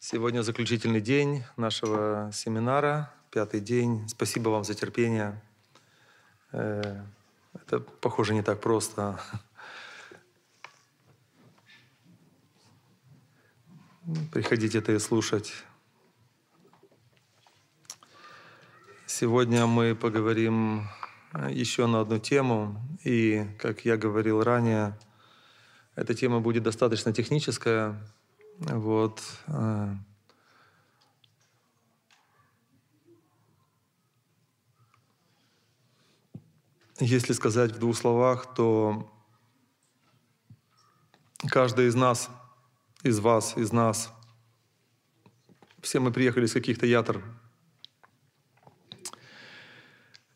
Сегодня заключительный день нашего семинара, пятый день. Спасибо вам за терпение. Э, это, похоже, не так просто. Приходите это и слушать. Сегодня мы поговорим э, еще на одну тему. И, как я говорил ранее, эта тема будет достаточно техническая, вот. Э, если сказать в двух словах, то каждый из нас, из вас, из нас, все мы приехали из каких-то ятр.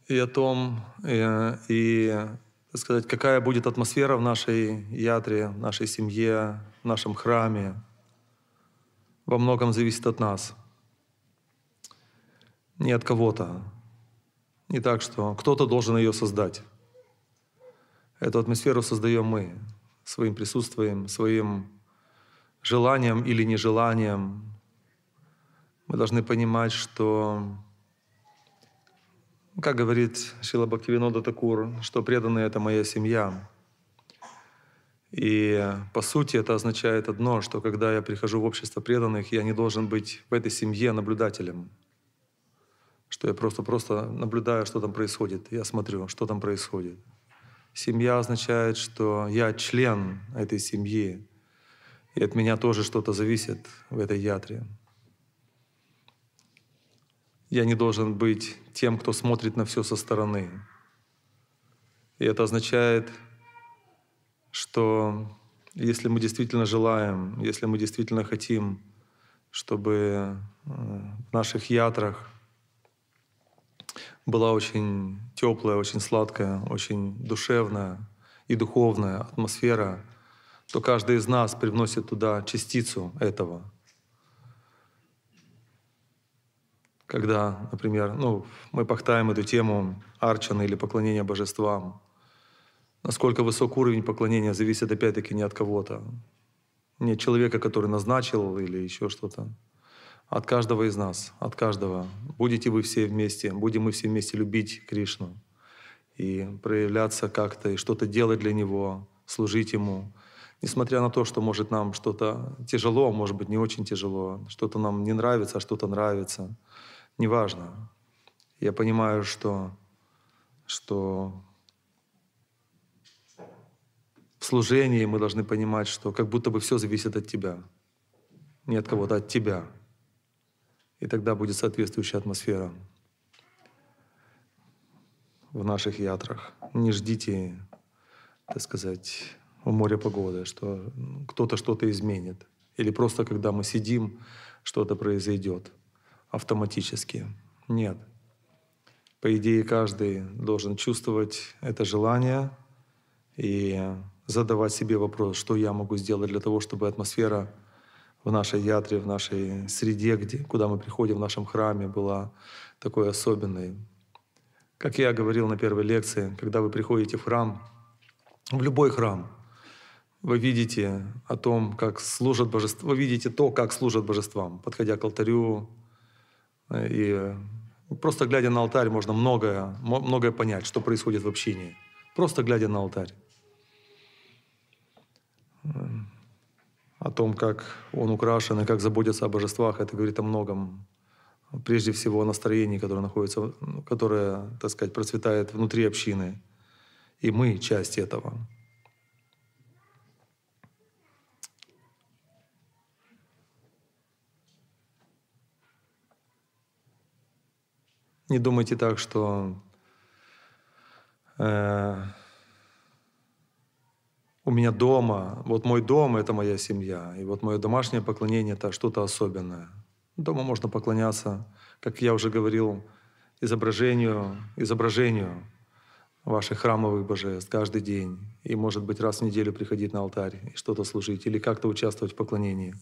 И о том, и, э, и так сказать, какая будет атмосфера в нашей ятре, в нашей семье, в нашем храме, во многом зависит от нас. Не от кого-то. Не так, что кто-то должен ее создать. Эту атмосферу создаем мы своим присутствием, своим желанием или нежеланием. Мы должны понимать, что, как говорит Шила Бхактивинода Такур, что преданные — это моя семья. И по сути это означает одно, что когда я прихожу в общество преданных, я не должен быть в этой семье наблюдателем, что я просто-просто наблюдаю, что там происходит, я смотрю, что там происходит. Семья означает, что я член этой семьи, и от меня тоже что-то зависит в этой ятре. Я не должен быть тем, кто смотрит на все со стороны. И это означает, что если мы действительно желаем, если мы действительно хотим, чтобы э, в наших ядрах была очень теплая, очень сладкая, очень душевная и духовная атмосфера, то каждый из нас привносит туда частицу этого. Когда, например, ну, мы пахтаем эту тему арчаны или поклонения божествам — Насколько высок уровень поклонения зависит опять-таки не от кого-то, не от человека, который назначил или еще что-то, от каждого из нас, от каждого. Будете вы все вместе, будем мы все вместе любить Кришну и проявляться как-то, и что-то делать для Него, служить Ему. Несмотря на то, что, может, нам что-то тяжело, может быть, не очень тяжело, что-то нам не нравится, а что-то нравится. Неважно. Я понимаю, что, что в служении мы должны понимать, что как будто бы все зависит от тебя. Не от кого-то, а от тебя. И тогда будет соответствующая атмосфера в наших ядрах. Не ждите, так сказать, у моря погоды, что кто-то что-то изменит. Или просто когда мы сидим, что-то произойдет автоматически. Нет. По идее, каждый должен чувствовать это желание и задавать себе вопрос, что я могу сделать для того, чтобы атмосфера в нашей ятре, в нашей среде, где, куда мы приходим, в нашем храме, была такой особенной. Как я говорил на первой лекции, когда вы приходите в храм, в любой храм, вы видите о том, как служат божества, вы видите то, как служат божествам, подходя к алтарю э, и просто глядя на алтарь, можно многое, многое понять, что происходит в общине. Просто глядя на алтарь о том, как он украшен и как заботится о божествах, это говорит о многом. Прежде всего о настроении, которое находится, ну, которое, так сказать, процветает внутри общины. И мы часть этого. Не думайте так, что э, у меня дома, вот мой дом — это моя семья, и вот мое домашнее поклонение — это что-то особенное. Дома можно поклоняться, как я уже говорил, изображению, изображению ваших храмовых божеств каждый день, и, может быть, раз в неделю приходить на алтарь и что-то служить, или как-то участвовать в поклонении.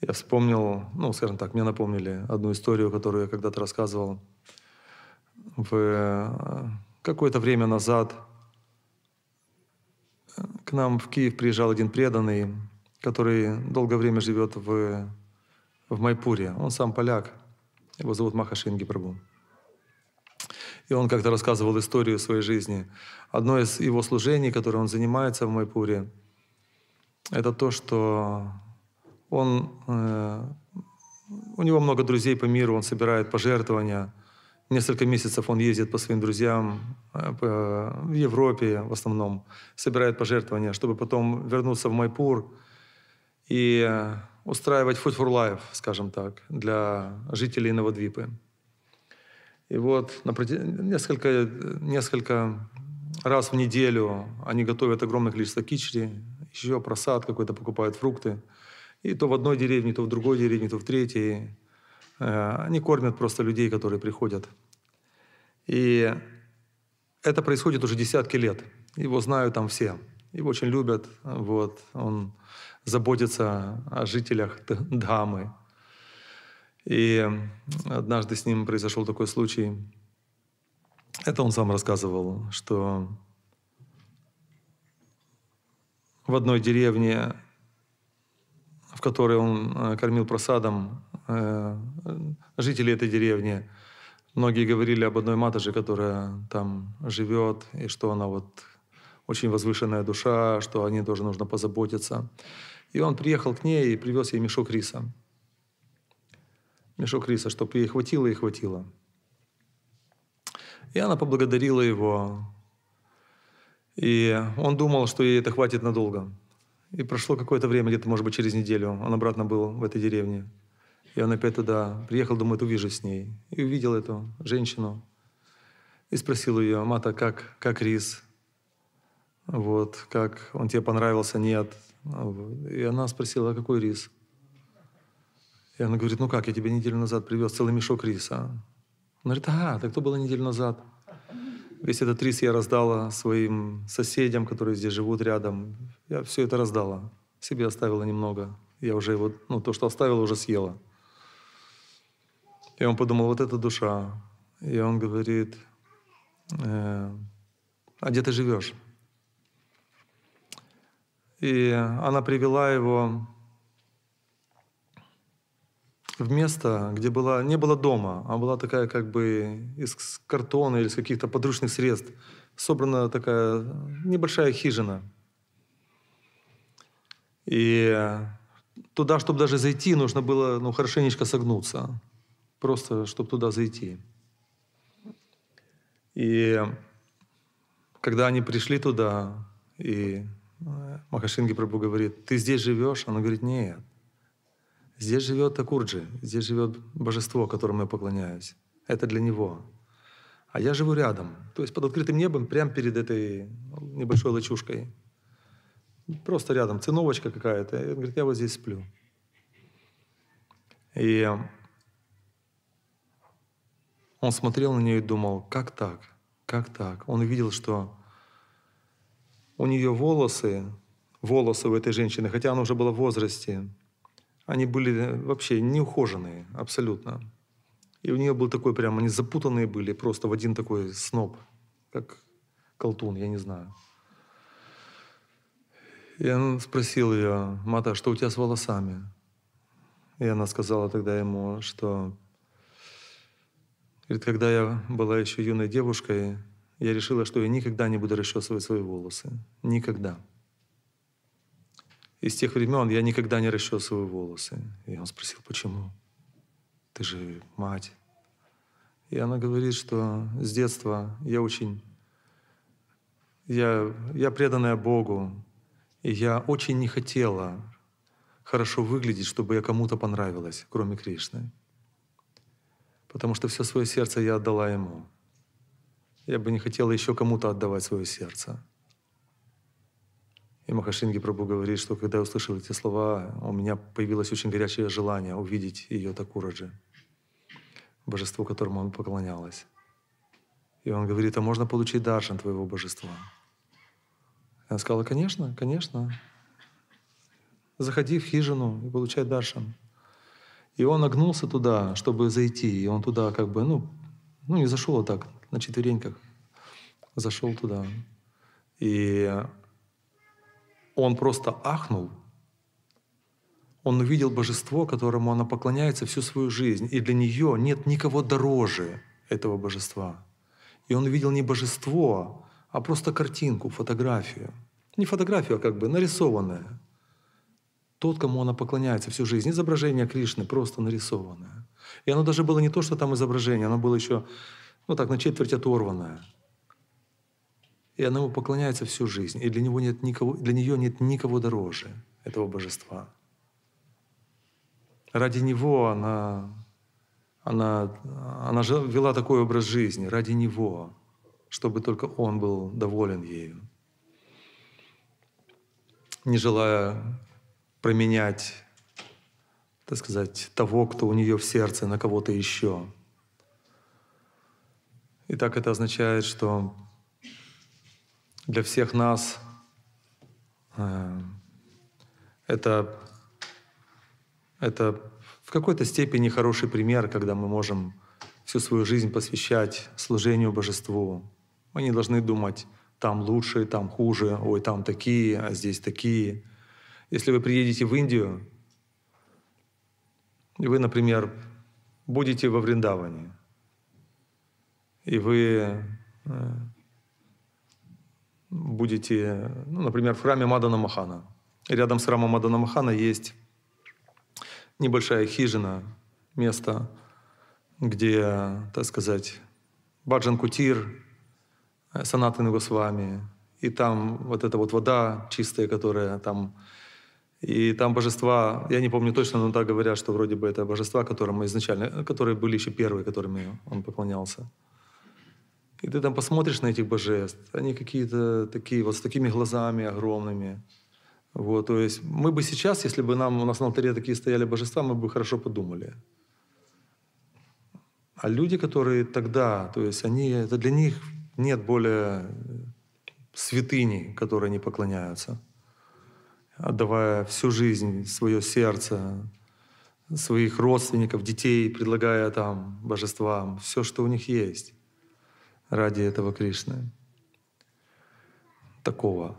Я вспомнил, ну, скажем так, мне напомнили одну историю, которую я когда-то рассказывал в э, какое-то время назад — к нам в Киев приезжал один преданный, который долгое время живет в, в Майпуре. Он сам поляк. Его зовут Маха Шинги Прабу. И он как-то рассказывал историю своей жизни. Одно из его служений, которое он занимается в Майпуре, это то, что он, э, у него много друзей по миру, он собирает пожертвования – Несколько месяцев он ездит по своим друзьям э, по, в Европе в основном, собирает пожертвования, чтобы потом вернуться в Майпур и устраивать Food for Life, скажем так, для жителей Новодвипы. И вот несколько, несколько раз в неделю они готовят огромное количество кичри, еще просад какой-то покупают фрукты. И то в одной деревне, то в другой деревне, то в третьей. Э, они кормят просто людей, которые приходят. И это происходит уже десятки лет. Его знают там все. Его очень любят. Вот. Он заботится о жителях дамы. И однажды с ним произошел такой случай. Это он сам рассказывал, что в одной деревне, в которой он э, кормил просадом, Э, жители этой деревни. Многие говорили об одной матоже, которая там живет, и что она вот очень возвышенная душа, что о ней тоже нужно позаботиться. И он приехал к ней и привез ей мешок риса. Мешок риса, чтобы ей хватило и хватило. И она поблагодарила его. И он думал, что ей это хватит надолго. И прошло какое-то время, где-то, может быть, через неделю, он обратно был в этой деревне. И он опять туда приехал, думает, увижу с ней. И увидел эту женщину. И спросил ее, Мата, как, как рис? Вот, как он тебе понравился? Нет. И она спросила, а какой рис? И она говорит, ну как, я тебе неделю назад привез целый мешок риса. Он говорит, ага, так кто было неделю назад? Весь этот рис я раздала своим соседям, которые здесь живут рядом. Я все это раздала. Себе оставила немного. Я уже его, ну то, что оставила, уже съела. И он подумал, вот это душа. И он говорит, э, а где ты живешь? И она привела его в место, где была, не было дома, а была такая как бы из картона или из каких-то подручных средств собрана такая небольшая хижина. И туда, чтобы даже зайти, нужно было ну, хорошенечко согнуться просто чтобы туда зайти. И когда они пришли туда, и э, Махашинги Прабу говорит, ты здесь живешь? Она говорит, нет. Здесь живет Акурджи, здесь живет божество, которому я поклоняюсь. Это для него. А я живу рядом, то есть под открытым небом, прямо перед этой небольшой лачушкой. Просто рядом, циновочка какая-то. Он говорит, я вот здесь сплю. И он смотрел на нее и думал, как так? Как так? Он видел, что у нее волосы, волосы у этой женщины, хотя она уже была в возрасте, они были э, вообще неухоженные абсолютно. И у нее был такой прям, они запутанные были, просто в один такой сноп, как колтун, я не знаю. И он спросил ее, Мата, что у тебя с волосами? И она сказала тогда ему, что Говорит, когда я была еще юной девушкой, я решила, что я никогда не буду расчесывать свои волосы. Никогда. И с тех времен я никогда не расчесываю волосы. И он спросил, почему? Ты же мать. И она говорит, что с детства я очень... Я, я преданная Богу, и я очень не хотела хорошо выглядеть, чтобы я кому-то понравилась, кроме Кришны потому что все свое сердце я отдала ему. Я бы не хотела еще кому-то отдавать свое сердце. И Махашинги Прабу говорит, что когда я услышал эти слова, у меня появилось очень горячее желание увидеть ее Такураджи, Божество, которому он поклонялась. И он говорит, а можно получить даршан твоего божества? Она сказала, конечно, конечно. Заходи в хижину и получай даршан. И он нагнулся туда, чтобы зайти. И он туда как бы, ну, ну не зашел а так, на четвереньках. Зашел туда. И он просто ахнул. Он увидел божество, которому она поклоняется всю свою жизнь. И для нее нет никого дороже этого божества. И он увидел не божество, а просто картинку, фотографию. Не фотографию, а как бы нарисованное тот, кому она поклоняется всю жизнь. Изображение Кришны просто нарисованное. И оно даже было не то, что там изображение, оно было еще, ну так, на четверть оторванное. И она ему поклоняется всю жизнь. И для, него нет никого, для нее нет никого дороже этого божества. Ради него она, она, она вела такой образ жизни, ради него, чтобы только он был доволен ею не желая променять, так сказать, того, кто у нее в сердце, на кого-то еще. И так это означает, что для всех нас э, это, это в какой-то степени хороший пример, когда мы можем всю свою жизнь посвящать служению Божеству. Мы не должны думать, там лучше, там хуже, ой, там такие, а здесь такие. Если вы приедете в Индию, и вы, например, будете во Вриндаване, и вы э, будете, ну, например, в храме Мадана Махана. Рядом с храмом Мадана Махана есть небольшая хижина, место, где, так сказать, Баджан Кутир, э, Санатан Госвами, и там вот эта вот вода чистая, которая там и там божества, я не помню точно, но так говорят, что вроде бы это божества, которым изначально, которые были еще первые, которыми он поклонялся. И ты там посмотришь на этих божеств, они какие-то такие, вот с такими глазами огромными. Вот, то есть мы бы сейчас, если бы нам у нас на алтаре такие стояли божества, мы бы хорошо подумали. А люди, которые тогда, то есть они, это для них нет более святыни, которой они поклоняются отдавая всю жизнь, свое сердце, своих родственников, детей, предлагая там божествам все, что у них есть ради этого Кришны. Такого.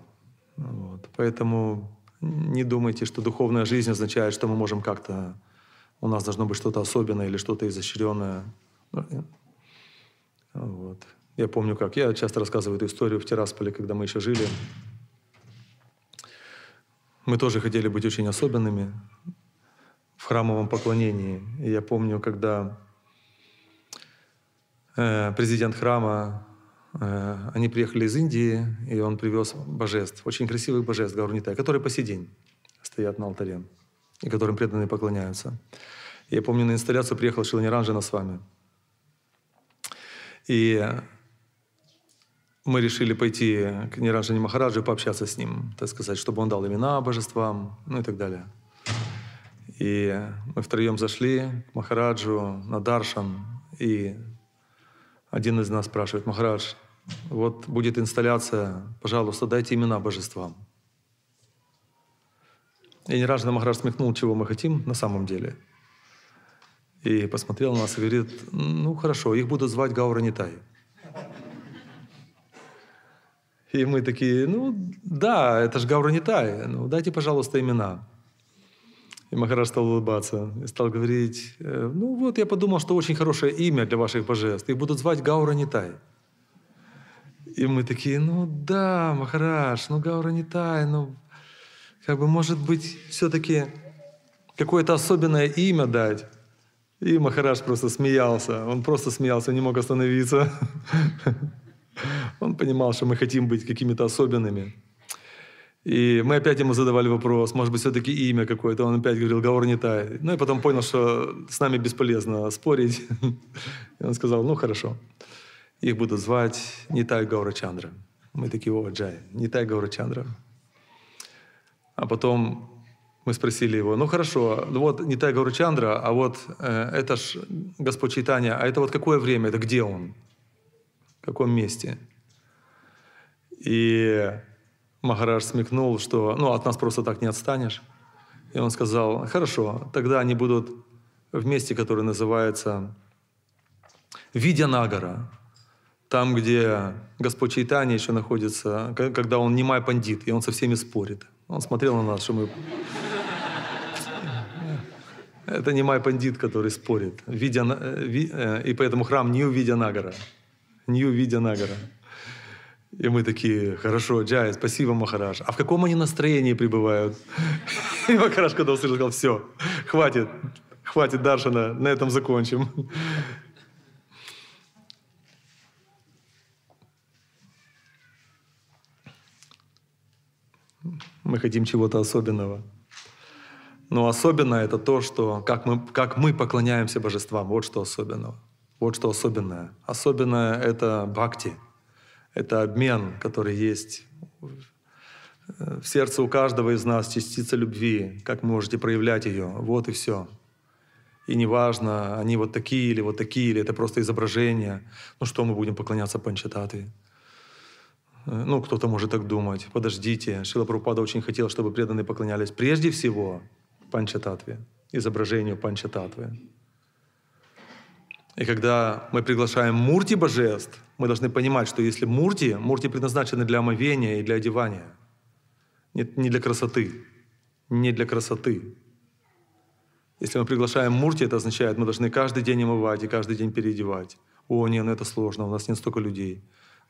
Вот. Поэтому не думайте, что духовная жизнь означает, что мы можем как-то... У нас должно быть что-то особенное или что-то изощренное. Вот. Я помню, как я часто рассказываю эту историю в Тирасполе, когда мы еще жили. Мы тоже хотели быть очень особенными в храмовом поклонении. И я помню, когда э, президент храма, э, они приехали из Индии, и он привез божеств, очень красивых божеств Гаурунитай, которые по сей день стоят на алтаре, и которым преданные поклоняются. я помню, на инсталляцию приехал Шилани с вами. И мы решили пойти к Ниранджане Махараджу пообщаться с ним, так сказать, чтобы он дал имена божествам, ну и так далее. И мы втроем зашли к Махараджу на Даршан, и один из нас спрашивает, Махарадж, вот будет инсталляция, пожалуйста, дайте имена божествам. И Ниранджана Махарадж смекнул, чего мы хотим на самом деле. И посмотрел на нас и говорит, ну хорошо, их будут звать Гауранитай. Нитай. И мы такие, ну да, это же Гауранитай, ну дайте, пожалуйста, имена. И Махараш стал улыбаться и стал говорить, э, ну вот я подумал, что очень хорошее имя для ваших божеств, их будут звать Гауранитай. И мы такие, ну да, Махараш, ну Гауранитай, ну как бы может быть все-таки какое-то особенное имя дать. И Махараш просто смеялся, он просто смеялся, не мог остановиться. Он понимал, что мы хотим быть какими-то особенными. И мы опять ему задавали вопрос, может быть, все-таки имя какое-то. Он опять говорил, говор не тай. Ну и потом понял, что с нами бесполезно спорить. И он сказал, ну хорошо, их буду звать Нитай Гавра Чандра. Мы такие, о, Джай, Нитай Гавра А потом мы спросили его, ну хорошо, вот не Гавра Чандра, а вот э, это ж Господь Читания, а это вот какое время, это где он? в каком месте. И Махараш смекнул, что ну, от нас просто так не отстанешь. И он сказал, хорошо, тогда они будут в месте, которое называется Видянагара, там, где Господь Чайтани еще находится, когда он немай пандит, и он со всеми спорит. Он смотрел на нас, что мы... Это немай пандит, который спорит. Видя... Э, э, и поэтому храм не увидя Нагара. Нью нагара И мы такие, хорошо, Джай, спасибо, Махараш. А в каком они настроении пребывают? И Махараш, когда услышал, сказал, все, хватит, хватит Даршана, на этом закончим. Мы хотим чего-то особенного. Но особенное это то, что как мы, как мы поклоняемся божествам. Вот что особенного. Вот что особенное. Особенное — это бхакти. Это обмен, который есть в сердце у каждого из нас, частица любви, как можете проявлять ее. Вот и все. И неважно, они вот такие или вот такие, или это просто изображение. Ну что мы будем поклоняться Панчататве? Ну, кто-то может так думать. Подождите, Шила Прабхупада очень хотел, чтобы преданные поклонялись прежде всего Панчататве, изображению Панчататве. И когда мы приглашаем Мурти Божеств, мы должны понимать, что если Мурти, Мурти предназначены для омовения и для одевания. Нет, не для красоты. Не для красоты. Если мы приглашаем Мурти, это означает, мы должны каждый день омывать и каждый день переодевать. О, нет, ну это сложно, у нас нет столько людей.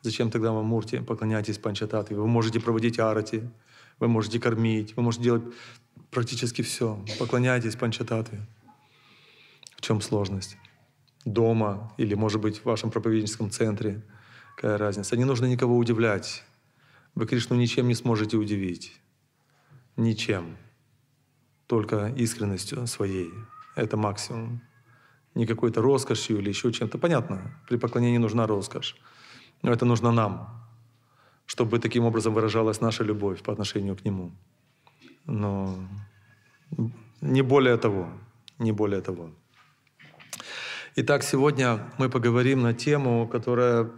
Зачем тогда вам Мурти Поклоняйтесь Панчататве? Вы можете проводить арати, вы можете кормить, вы можете делать практически все. Поклоняйтесь Панчататве. В чем сложность? дома или, может быть, в вашем проповедническом центре. Какая разница? Не нужно никого удивлять. Вы Кришну ничем не сможете удивить. Ничем. Только искренностью своей. Это максимум. Не какой-то роскошью или еще чем-то. Понятно, при поклонении нужна роскошь. Но это нужно нам, чтобы таким образом выражалась наша любовь по отношению к Нему. Но не более того, не более того. Итак, сегодня мы поговорим на тему, которая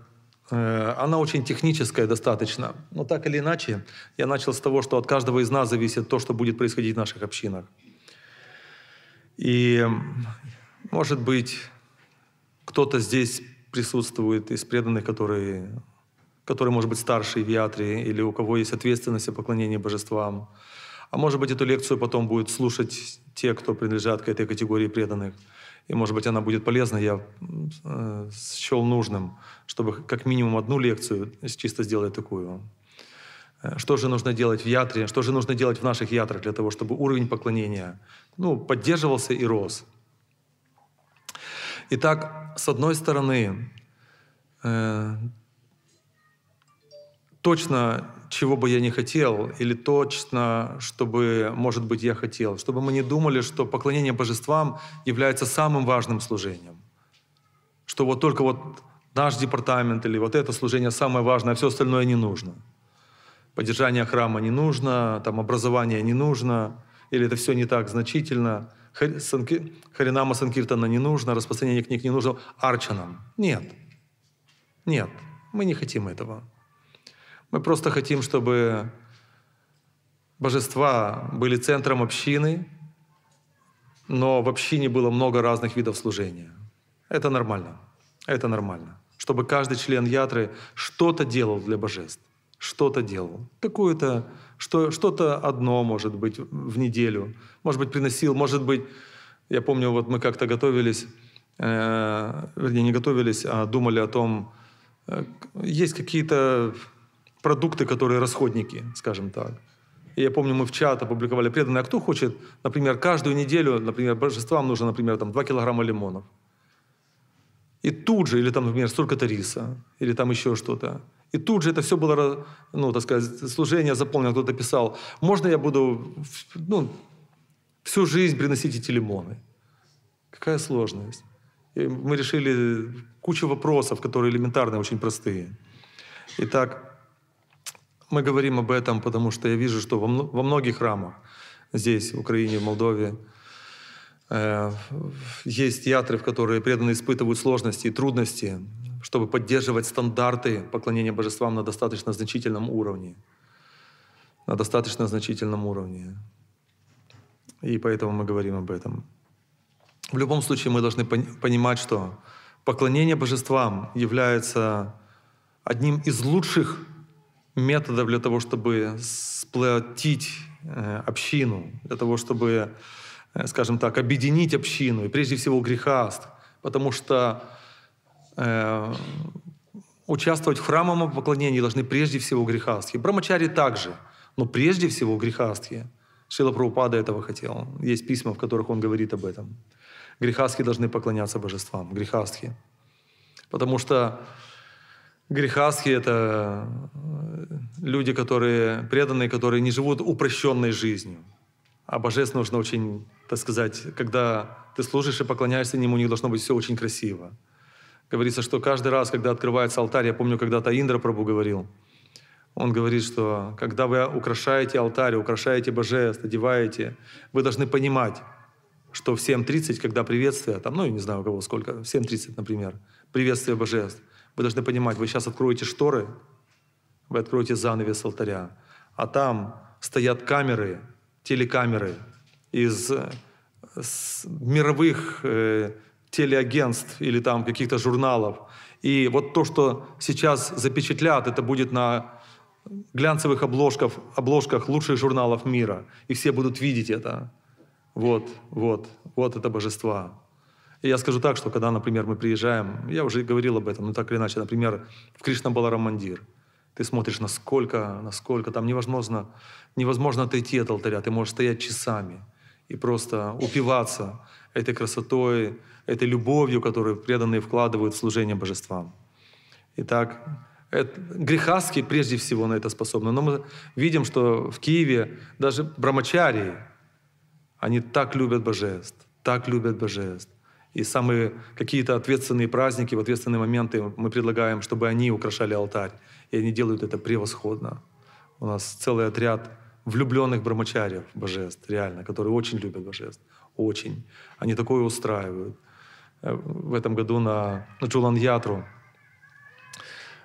э, она очень техническая достаточно. Но так или иначе, я начал с того, что от каждого из нас зависит то, что будет происходить в наших общинах. И, может быть, кто-то здесь присутствует из преданных, которые, который может быть старше в Ятре, или у кого есть ответственность о поклонении божествам. А может быть, эту лекцию потом будут слушать те, кто принадлежат к этой категории преданных и, может быть, она будет полезна, я э, счел нужным, чтобы как минимум одну лекцию чисто сделать такую. Э, что же нужно делать в ятре, что же нужно делать в наших ятрах для того, чтобы уровень поклонения ну, поддерживался и рос. Итак, с одной стороны, э, точно чего бы я не хотел, или точно, чтобы, может быть, я хотел. Чтобы мы не думали, что поклонение божествам является самым важным служением. Что вот только вот наш департамент или вот это служение самое важное, а все остальное не нужно. Поддержание храма не нужно, там образование не нужно, или это все не так значительно. Харинама Санкиртана не нужно, распространение книг не нужно. Арчанам. Нет. Нет, мы не хотим этого. Мы просто хотим, чтобы божества были центром общины, но в общине было много разных видов служения. Это нормально. Это нормально. Чтобы каждый член ятры что-то делал для божеств. Что-то делал. Какое-то, что, что-то одно, может быть, в неделю. Может быть, приносил, может быть, я помню, вот мы как-то готовились, э, вернее, не готовились, а думали о том, э, есть какие-то продукты, которые расходники, скажем так. И я помню, мы в чат опубликовали преданные, а кто хочет, например, каждую неделю, например, божествам нужно, например, там 2 килограмма лимонов. И тут же, или там, например, столько-то риса, или там еще что-то. И тут же это все было, ну, так сказать, служение заполнено, кто-то писал, можно я буду, ну, всю жизнь приносить эти лимоны? Какая сложность? И мы решили кучу вопросов, которые элементарные, очень простые. Итак, мы говорим об этом, потому что я вижу, что во многих храмах здесь, в Украине, в Молдове, э, есть ятров, которые преданно испытывают сложности и трудности, чтобы поддерживать стандарты поклонения божествам на достаточно значительном уровне. На достаточно значительном уровне. И поэтому мы говорим об этом. В любом случае мы должны понимать, что поклонение божествам является одним из лучших методов для того, чтобы сплотить э, общину, для того, чтобы, э, скажем так, объединить общину, и прежде всего грехаст, потому что э, участвовать в храмовом поклонении должны прежде всего грехастки. Брамачари также, но прежде всего грехастки. Шила Прабхупада этого хотел. Есть письма, в которых он говорит об этом. Грехастки должны поклоняться божествам, Грехастки, Потому что Грехаски — это э, люди, которые преданные, которые не живут упрощенной жизнью. А божественное нужно очень, так сказать, когда ты служишь и поклоняешься Нему, у них должно быть все очень красиво. Говорится, что каждый раз, когда открывается алтарь, я помню, когда-то Индра Прабу говорил, он говорит, что когда вы украшаете алтарь, украшаете божеств, одеваете, вы должны понимать, что в 7.30, когда приветствие, там, ну, я не знаю, у кого сколько, в 7.30, например, приветствие божеств, вы должны понимать, вы сейчас откроете шторы, вы откроете занавес алтаря, а там стоят камеры, телекамеры из э, мировых э, телеагентств или там каких-то журналов. И вот то, что сейчас запечатлят, это будет на глянцевых обложках, обложках лучших журналов мира. И все будут видеть это. Вот, вот, вот это божество. Я скажу так, что когда, например, мы приезжаем, я уже говорил об этом, но ну, так или иначе, например, в Кришнабалара Мандир, ты смотришь, насколько, насколько там невозможно, невозможно отойти от алтаря, ты можешь стоять часами и просто упиваться этой красотой, этой любовью, которую преданные вкладывают в служение божествам. Итак, это, грехаски прежде всего на это способны. Но мы видим, что в Киеве даже брамачарии, они так любят божеств, так любят божеств. И самые какие-то ответственные праздники, в ответственные моменты мы предлагаем, чтобы они украшали алтарь. И они делают это превосходно. У нас целый отряд влюбленных брамачарьев божеств, реально, которые очень любят божеств. Очень. Они такое устраивают. Э, в этом году на, на Джулан-Ятру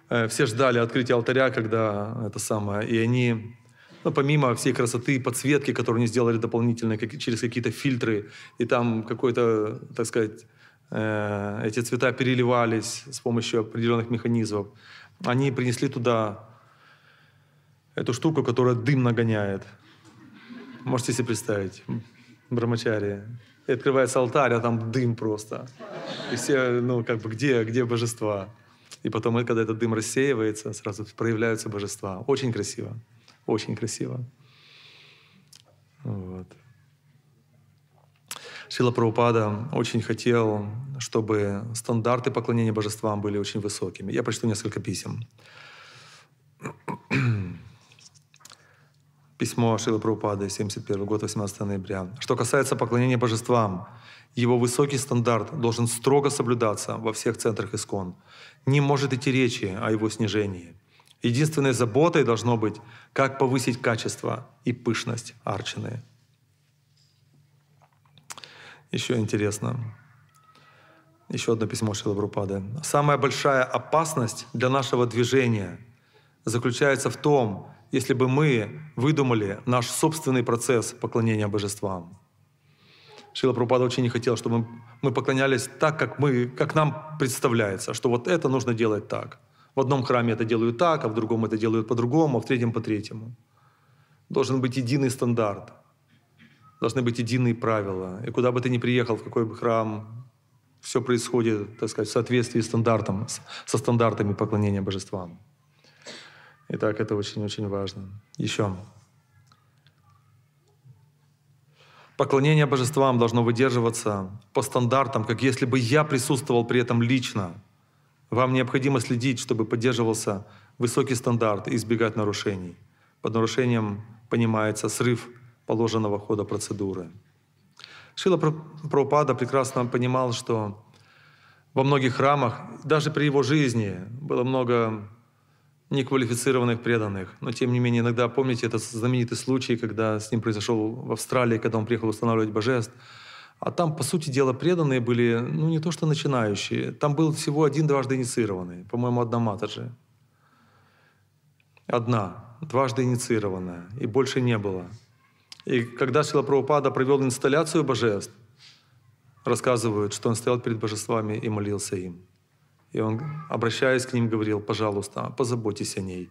э, все ждали открытия алтаря, когда это самое, и они ну, помимо всей красоты и подсветки, которую они сделали дополнительно как, через какие-то фильтры, и там какой-то, так сказать, э, эти цвета переливались с помощью определенных механизмов. Они принесли туда эту штуку, которая дым нагоняет. Можете себе представить. Брамачария. И открывается алтарь, а там дым просто. И все, ну, как бы, где, где божества? И потом, когда этот дым рассеивается, сразу проявляются божества. Очень красиво. Очень красиво. Вот. Шила Прабхупада очень хотел, чтобы стандарты поклонения божествам были очень высокими. Я прочту несколько писем. Письмо Шила Прабхупады, 71 год, 18 ноября. Что касается поклонения божествам, его высокий стандарт должен строго соблюдаться во всех центрах ИСКОН. Не может идти речи о его снижении. Единственной заботой должно быть, как повысить качество и пышность арчины. Еще интересно. Еще одно письмо Шилабрупады. «Самая большая опасность для нашего движения заключается в том, если бы мы выдумали наш собственный процесс поклонения божествам. Шила Прабхупада очень не хотел, чтобы мы поклонялись так, как, мы, как нам представляется, что вот это нужно делать так. В одном храме это делают так, а в другом это делают по-другому, а в третьем по-третьему. Должен быть единый стандарт, должны быть единые правила. И куда бы ты ни приехал, в какой бы храм, все происходит, так сказать, в соответствии с стандартом, со стандартами поклонения божествам. Итак, это очень-очень важно. Еще. Поклонение божествам должно выдерживаться по стандартам, как если бы я присутствовал при этом лично. Вам необходимо следить, чтобы поддерживался высокий стандарт и избегать нарушений. Под нарушением понимается срыв положенного хода процедуры. Шила Прабхупада прекрасно понимал, что во многих храмах, даже при его жизни, было много неквалифицированных преданных. Но тем не менее, иногда помните этот знаменитый случай, когда с ним произошел в Австралии, когда он приехал устанавливать божеств, а там, по сути дела, преданные были, ну, не то что начинающие. Там был всего один дважды инициированный, по-моему, одна Матаджи. Одна, дважды инициированная, и больше не было. И когда Шила Прабхупада провел инсталляцию божеств, рассказывают, что он стоял перед божествами и молился им. И он, обращаясь к ним, говорил, пожалуйста, позаботьтесь о ней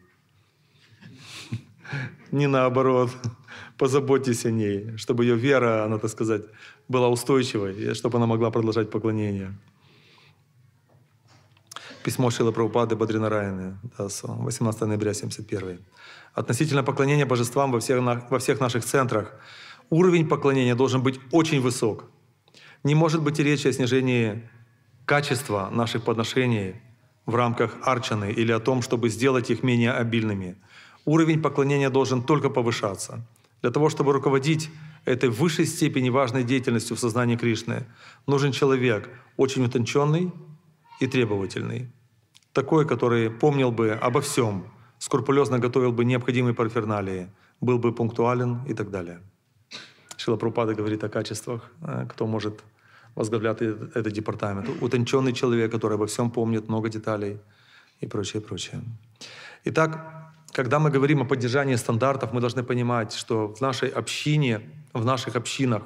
не наоборот. Позаботьтесь о ней, чтобы ее вера, она, так сказать, была устойчивой, и чтобы она могла продолжать поклонение. Письмо Шила Прабхупады Бадринарайны, 18 ноября 71. Относительно поклонения божествам во всех, во всех наших центрах, уровень поклонения должен быть очень высок. Не может быть и речи о снижении качества наших подношений в рамках арчаны или о том, чтобы сделать их менее обильными – уровень поклонения должен только повышаться. Для того, чтобы руководить этой высшей степени важной деятельностью в сознании Кришны, нужен человек очень утонченный и требовательный. Такой, который помнил бы обо всем, скрупулезно готовил бы необходимые парферналии, был бы пунктуален и так далее. Шила Пропада говорит о качествах, э, кто может возглавлять этот департамент. Утонченный человек, который обо всем помнит, много деталей и прочее, прочее. Итак, когда мы говорим о поддержании стандартов, мы должны понимать, что в нашей общине, в наших общинах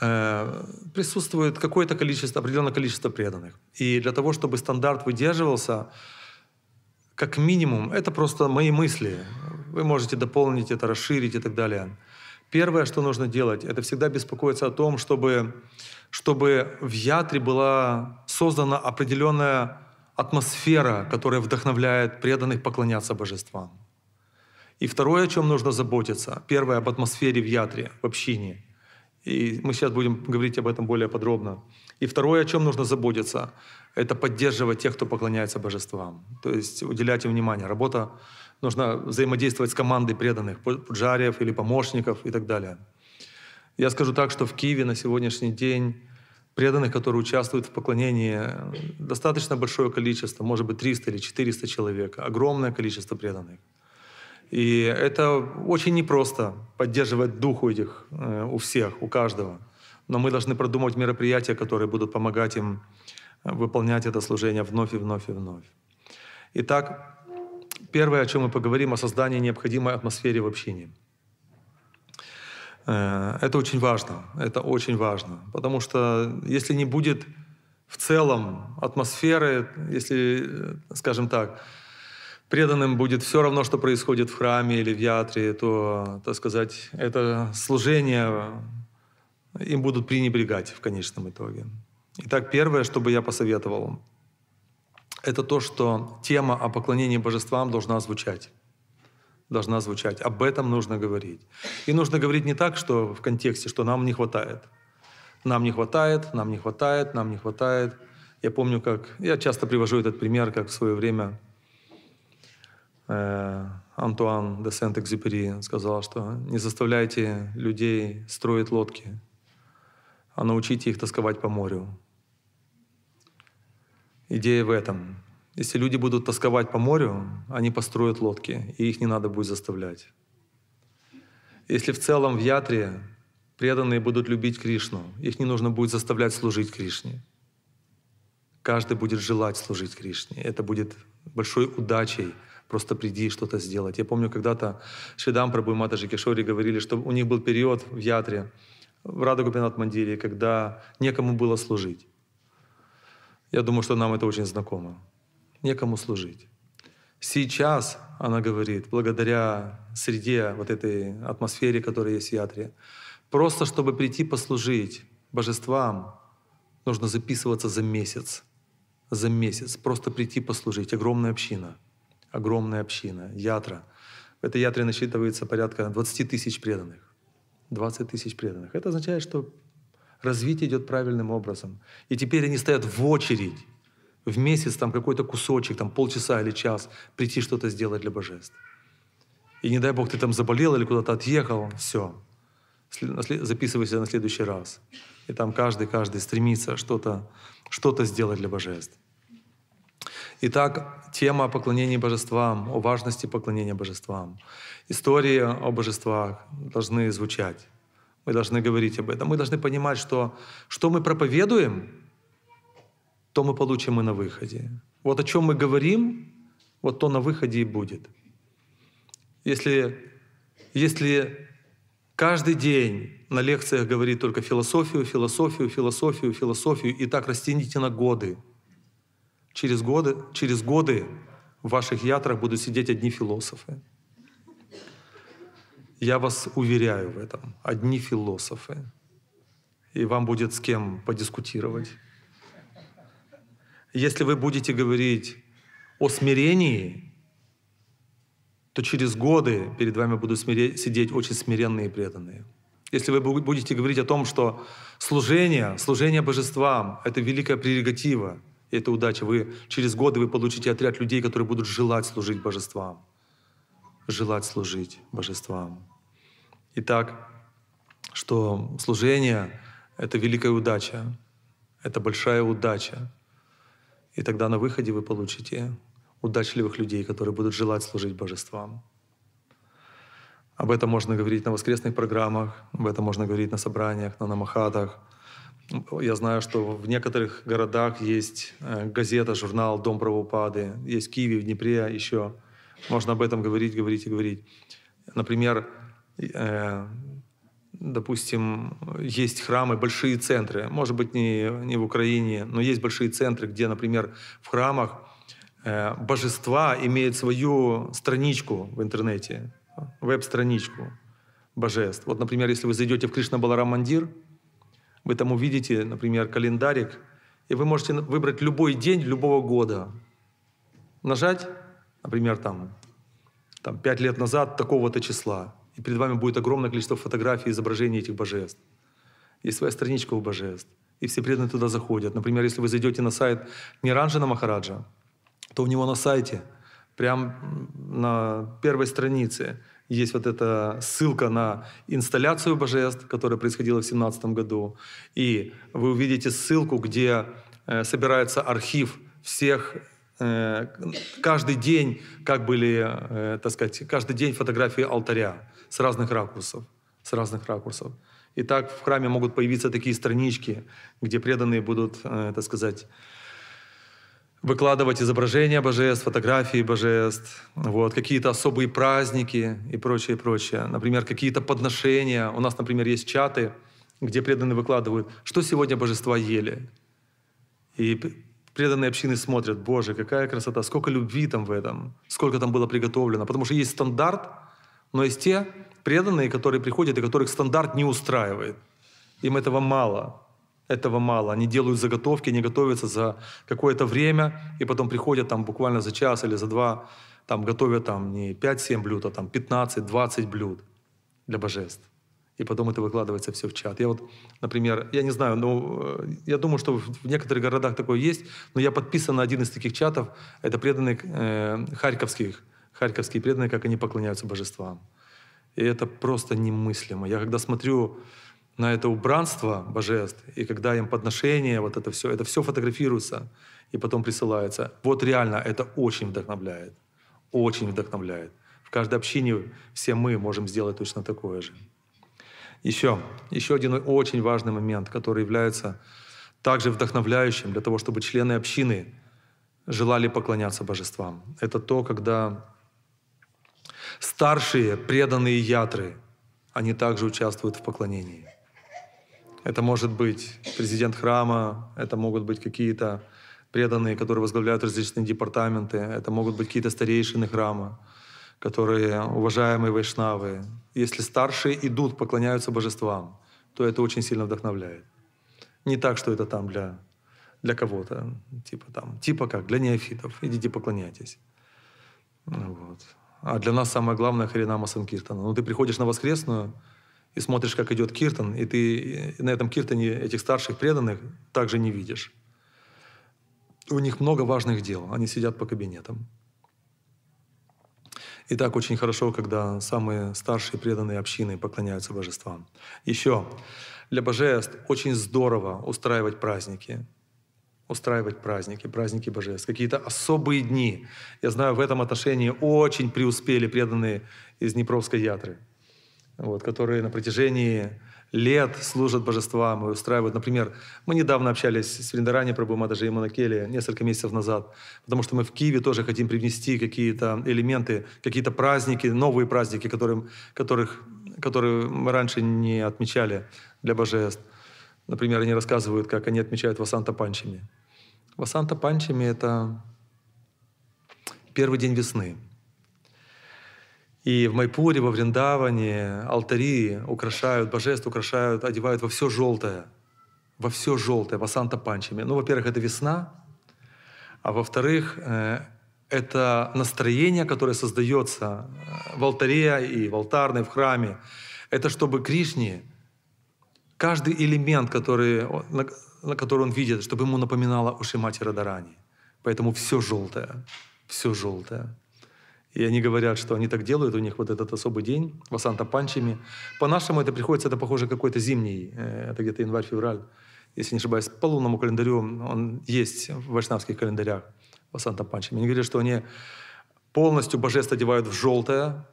э, присутствует какое-то количество, определенное количество преданных. И для того, чтобы стандарт выдерживался, как минимум, это просто мои мысли. Вы можете дополнить это, расширить и так далее. Первое, что нужно делать, это всегда беспокоиться о том, чтобы, чтобы в ядре была создана определенная атмосфера, которая вдохновляет преданных поклоняться божествам. И второе, о чем нужно заботиться. Первое, об атмосфере в ядре, в общине. И мы сейчас будем говорить об этом более подробно. И второе, о чем нужно заботиться, это поддерживать тех, кто поклоняется божествам. То есть уделять им внимание. Работа нужно взаимодействовать с командой преданных, пуджариев или помощников и так далее. Я скажу так, что в Киеве на сегодняшний день преданных, которые участвуют в поклонении, э, достаточно большое количество, может быть, 300 или 400 человек, огромное количество преданных. И это очень непросто поддерживать дух у этих, э, у всех, у каждого. Но мы должны продумать мероприятия, которые будут помогать им э, выполнять это служение вновь и вновь и вновь. Итак, первое, о чем мы поговорим, о создании необходимой атмосферы в общении. Э, это очень важно, это очень важно, потому что если не будет в целом атмосферы, если, э, скажем так, преданным будет все равно, что происходит в храме или в ятре, то, так сказать, это служение э, им будут пренебрегать в конечном итоге. Итак, первое, что бы я посоветовал, это то, что тема о поклонении божествам должна звучать должна звучать. Об этом нужно говорить. И нужно говорить не так, что в контексте, что нам не хватает. Нам не хватает, нам не хватает, нам не хватает. Я помню, как... Я часто привожу этот пример, как в свое время э, Антуан де Сент-Экзюпери сказал, что не заставляйте людей строить лодки, а научите их тосковать по морю. Идея в этом — если люди будут тосковать по морю, они построят лодки, и их не надо будет заставлять. Если в целом в Ятре преданные будут любить Кришну, их не нужно будет заставлять служить Кришне. Каждый будет желать служить Кришне. Это будет большой удачей просто приди и что-то сделать. Я помню, когда-то Шидам Прабу и Матажи Кишори говорили, что у них был период в Ятре, в Радагупинат Мандире, когда некому было служить. Я думаю, что нам это очень знакомо некому служить. Сейчас, она говорит, благодаря среде, вот этой атмосфере, которая есть в Ятре, просто чтобы прийти послужить божествам, нужно записываться за месяц. За месяц. Просто прийти послужить. Огромная община. Огромная община. Ятра. В этой Ятре насчитывается порядка 20 тысяч преданных. 20 тысяч преданных. Это означает, что развитие идет правильным образом. И теперь они стоят в очередь в месяц там какой-то кусочек, там полчаса или час прийти что-то сделать для божеств. И не дай Бог, ты там заболел или куда-то отъехал, все. Записывайся на следующий раз. И там каждый, каждый стремится что-то что сделать для божеств. Итак, тема о поклонении божествам, о важности поклонения божествам. Истории о божествах должны звучать. Мы должны говорить об этом. Мы должны понимать, что что мы проповедуем — то мы получим и на выходе. Вот о чем мы говорим, вот то на выходе и будет. Если, если каждый день на лекциях говорить только философию, философию, философию, философию, и так растяните на годы. Через годы, через годы в ваших ятрах будут сидеть одни философы. Я вас уверяю в этом. Одни философы. И вам будет с кем подискутировать. Если вы будете говорить о смирении, то через годы перед вами будут смире... сидеть очень смиренные и преданные. Если вы будете говорить о том, что служение, служение божествам — это великая прерогатива, это удача, вы через годы вы получите отряд людей, которые будут желать служить божествам. Желать служить божествам. Итак, что служение — это великая удача, это большая удача. И тогда на выходе вы получите удачливых людей, которые будут желать служить божествам. Об этом можно говорить на воскресных программах, об этом можно говорить на собраниях, на намахатах. Я знаю, что в некоторых городах есть э, газета, журнал «Дом правопады», есть в Киеве, в Днепре еще. Можно об этом говорить, говорить и говорить. Например, э, допустим, есть храмы, большие центры, может быть, не, не в Украине, но есть большие центры, где, например, в храмах э, божества имеют свою страничку в интернете, веб-страничку божеств. Вот, например, если вы зайдете в Кришна Баларам Мандир, вы там увидите, например, календарик, и вы можете выбрать любой день любого года. Нажать, например, там, там 5 лет назад такого-то числа – и перед вами будет огромное количество фотографий, изображений этих божеств. Есть своя страничка у божеств, и все преданные туда заходят. Например, если вы зайдете на сайт Ниранжана Махараджа, то у него на сайте, прям на первой странице, есть вот эта ссылка на инсталляцию божеств, которая происходила в 2017 году. И вы увидите ссылку, где э, собирается архив всех э, каждый день, как были, э, так сказать, каждый день фотографии алтаря с разных ракурсов. С разных ракурсов. И так в храме могут появиться такие странички, где преданные будут, э, так сказать, выкладывать изображения божеств, фотографии божеств, вот, какие-то особые праздники и прочее, прочее. Например, какие-то подношения. У нас, например, есть чаты, где преданные выкладывают, что сегодня божества ели. И преданные общины смотрят, боже, какая красота, сколько любви там в этом, сколько там было приготовлено. Потому что есть стандарт — но есть те преданные, которые приходят и которых стандарт не устраивает. Им этого мало. Этого мало. Они делают заготовки, они готовятся за какое-то время, и потом приходят там буквально за час или за два, там готовят там не 5-7 блюд, а там 15-20 блюд для божеств. И потом это выкладывается все в чат. Я вот, например, я не знаю, но ну, э, я думаю, что в некоторых городах такое есть, но я подписан на один из таких чатов, это преданные э, харьковских харьковские преданные, как они поклоняются божествам. И это просто немыслимо. Я когда смотрю на это убранство божеств, и когда им подношение, вот это все, это все фотографируется и потом присылается. Вот реально это очень вдохновляет. Очень вдохновляет. В каждой общине все мы можем сделать точно такое же. Еще, еще один очень важный момент, который является также вдохновляющим для того, чтобы члены общины желали поклоняться божествам. Это то, когда Старшие, преданные ятры, они также участвуют в поклонении. Это может быть президент храма, это могут быть какие-то преданные, которые возглавляют различные департаменты, это могут быть какие-то старейшины храма, которые уважаемые вайшнавы. Если старшие идут, поклоняются божествам, то это очень сильно вдохновляет. Не так, что это там для, для кого-то, типа там, типа как, для неофитов, идите поклоняйтесь. Ну вот. А для нас самое главное Харинама Санкиртана. Ну, ты приходишь на воскресную и смотришь, как идет киртан, и ты на этом киртане этих старших преданных также не видишь. У них много важных дел, они сидят по кабинетам. И так очень хорошо, когда самые старшие преданные общины поклоняются божествам. Еще для божеств очень здорово устраивать праздники устраивать праздники, праздники божеств, какие-то особые дни. Я знаю, в этом отношении очень преуспели преданные из Днепровской ятры, вот, которые на протяжении лет служат божествам и устраивают. Например, мы недавно общались с Вриндерани Прабу Мадажи и Монакели несколько месяцев назад, потому что мы в Киеве тоже хотим привнести какие-то элементы, какие-то праздники, новые праздники, которым, которых, которые мы раньше не отмечали для божеств – Например, они рассказывают, как они отмечают Васанта Панчами. Васанта Панчами — это первый день весны. И в Майпуре, во Вриндаване алтари украшают, божеств украшают, одевают во все желтое. Во все желтое, Васанта Панчами. Ну, во-первых, это весна, а во-вторых, э, это настроение, которое создается э, в алтаре и в алтарной, в храме. Это чтобы Кришне — каждый элемент, который, на, который он видит, чтобы ему напоминало уши матери Радарани. Поэтому все желтое, все желтое. И они говорят, что они так делают, у них вот этот особый день, Васанта Панчами. По-нашему это приходится, это похоже какой-то зимний, э, это где-то январь-февраль, если не ошибаюсь, по лунному календарю он есть в вайшнавских календарях Васанта Панчами. Они говорят, что они полностью божеств одевают в желтое,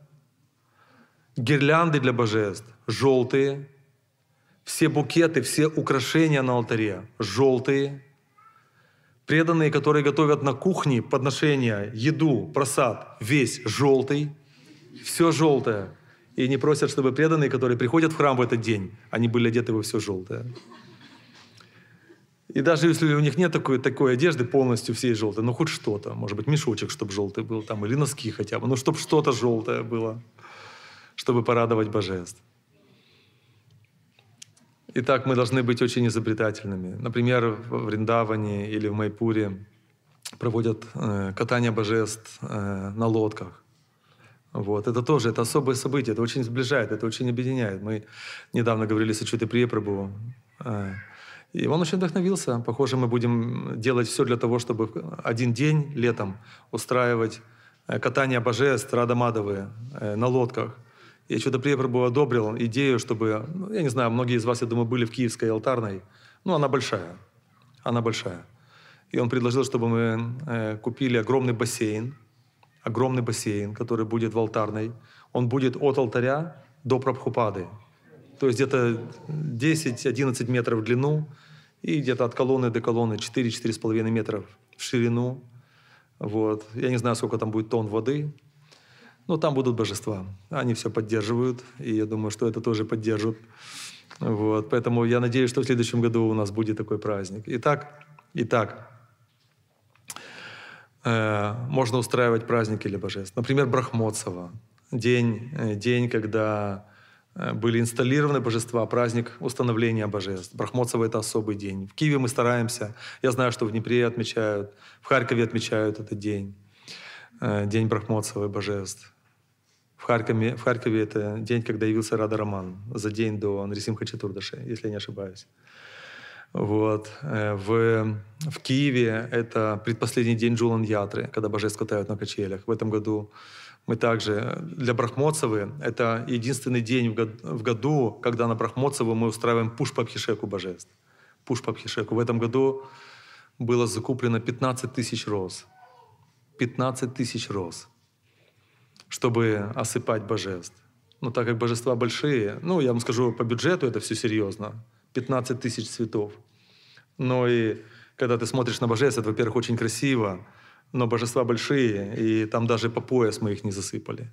гирлянды для божеств желтые, все букеты, все украшения на алтаре желтые, преданные, которые готовят на кухне подношения, еду, просад, весь желтый, все желтое. И не просят, чтобы преданные, которые приходят в храм в этот день, они были одеты во все желтое. И даже если у них нет такой, такой одежды полностью всей желтой, ну хоть что-то, может быть, мешочек, чтобы желтый был там, или носки хотя бы, ну чтобы что-то желтое было, чтобы порадовать божеств. Итак, мы должны быть очень изобретательными. Например, в Риндаване или в Майпуре проводят э, катание божеств э, на лодках. Вот. Это тоже это особое событие, это очень сближает, это очень объединяет. Мы недавно говорили с Ачутой Приепрабу, э, и он очень вдохновился. Похоже, мы будем делать все для того, чтобы один день летом устраивать э, катание божеств Радамадовы э, на лодках – я еще до Преобрабу одобрил идею, чтобы, ну, я не знаю, многие из вас, я думаю, были в Киевской алтарной. Ну, она большая. Она большая. И он предложил, чтобы мы э, купили огромный бассейн, огромный бассейн, который будет в алтарной. Он будет от алтаря до Прабхупады. То есть где-то 10-11 метров в длину и где-то от колонны до колонны 4-4,5 метров в ширину. Вот. Я не знаю, сколько там будет тонн воды. Но ну, там будут божества. Они все поддерживают, и я думаю, что это тоже поддержат. Вот, поэтому я надеюсь, что в следующем году у нас будет такой праздник. Итак, итак э, можно устраивать праздники для божеств. Например, Брахмоцева. День, э, день, когда э, были инсталлированы божества, праздник установления божеств. Брахмоцево — это особый день. В Киеве мы стараемся. Я знаю, что в Днепре отмечают, в Харькове отмечают этот день. Э, день Брахмоцева божеств в Харькове, в Харькове это день, когда явился Рада Роман, за день до Анрисим Хачатурдаши, если я не ошибаюсь. Вот. Э, в, в Киеве это предпоследний день Джулан Ятры, когда божеств катают на качелях. В этом году мы также... Для Брахмоцевы это единственный день в, год, в году, когда на Брахмоцеву мы устраиваем пуш по Пхишеку божеств. Пуш по Пхишеку. В этом году было закуплено 15 тысяч роз. 15 тысяч роз чтобы осыпать божеств. Но так как божества большие, ну, я вам скажу, по бюджету это все серьезно. 15 тысяч цветов. Но и когда ты смотришь на божеств, это, во-первых, очень красиво, но божества большие, и там даже по пояс мы их не засыпали.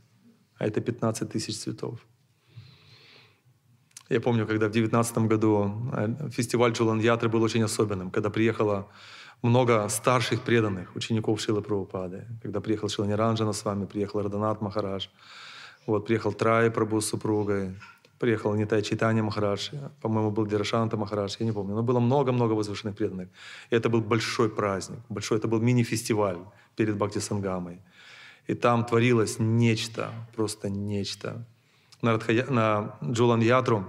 А это 15 тысяч цветов. Я помню, когда в 2019 году э, фестиваль Джулан Ятры был очень особенным, когда приехала много старших преданных учеников Шилы Прабхупады. Когда приехал Шиланиранджана с вами, приехал Раданат Махараш, вот, приехал Трай Прабу с супругой, приехал Нитай Читания Махарадж, по-моему, был Дирашанта Махараш, я не помню, но было много-много возвышенных преданных. И это был большой праздник, большой, это был мини-фестиваль перед Бхакти Сангамой. И там творилось нечто, просто нечто. На, Радхая, на Джулан Ятру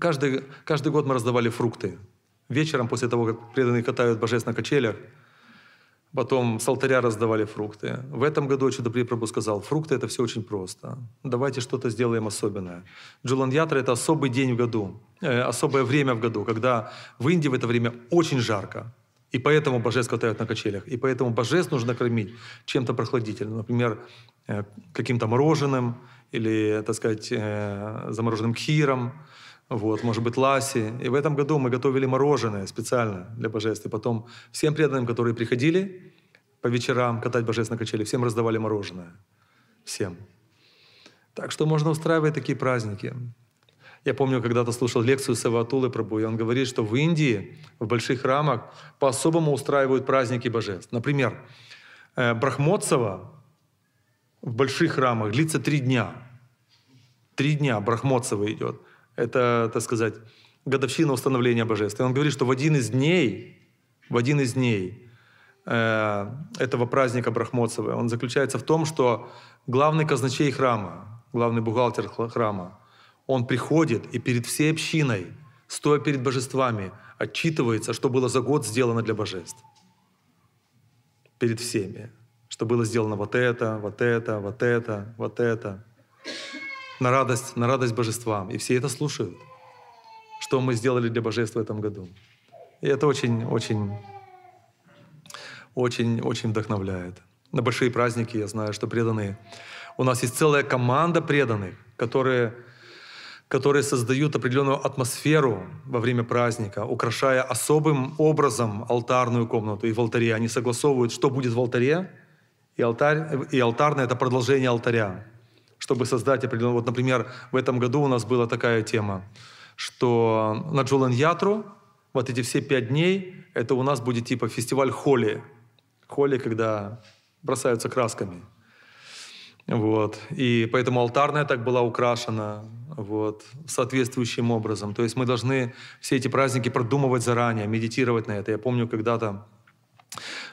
каждый, каждый год мы раздавали фрукты вечером после того, как преданные катают божеств на качелях, потом с алтаря раздавали фрукты. В этом году Чудо Прабу сказал, фрукты — это все очень просто. Давайте что-то сделаем особенное. Джулан Ятра — это особый день в году, э, особое время в году, когда в Индии в это время очень жарко. И поэтому божеств катают на качелях. И поэтому божеств нужно кормить чем-то прохладительным. Например, э, каким-то мороженым или, так сказать, э, замороженным кхиром вот, может быть, ласи. И в этом году мы готовили мороженое специально для божеств. И потом всем преданным, которые приходили по вечерам катать божеств на качели, всем раздавали мороженое. Всем. Так что можно устраивать такие праздники. Я помню, когда-то слушал лекцию Саватулы Прабу, и он говорит, что в Индии, в больших храмах, по-особому устраивают праздники божеств. Например, э, Брахмотсова в больших храмах длится три дня. Три дня Брахмотсова идет – это, так сказать, годовщина установления божества. И он говорит, что в один из дней, в один из дней э, этого праздника Брахмоцева, он заключается в том, что главный казначей храма, главный бухгалтер храма, он приходит и перед всей общиной, стоя перед божествами, отчитывается, что было за год сделано для божеств. Перед всеми. Что было сделано вот это, вот это, вот это, вот это на радость, на радость божествам. И все это слушают, что мы сделали для божества в этом году. И это очень, очень, очень, очень вдохновляет. На большие праздники я знаю, что преданные. У нас есть целая команда преданных, которые, которые создают определенную атмосферу во время праздника, украшая особым образом алтарную комнату и в алтаре. Они согласовывают, что будет в алтаре, и, алтарь, и алтарное — это продолжение алтаря чтобы создать определенную... Вот, например, в этом году у нас была такая тема, что на Джолан Ятру вот эти все пять дней, это у нас будет типа фестиваль холи. Холи, когда бросаются красками. Вот. И поэтому алтарная так была украшена вот, соответствующим образом. То есть мы должны все эти праздники продумывать заранее, медитировать на это. Я помню, когда-то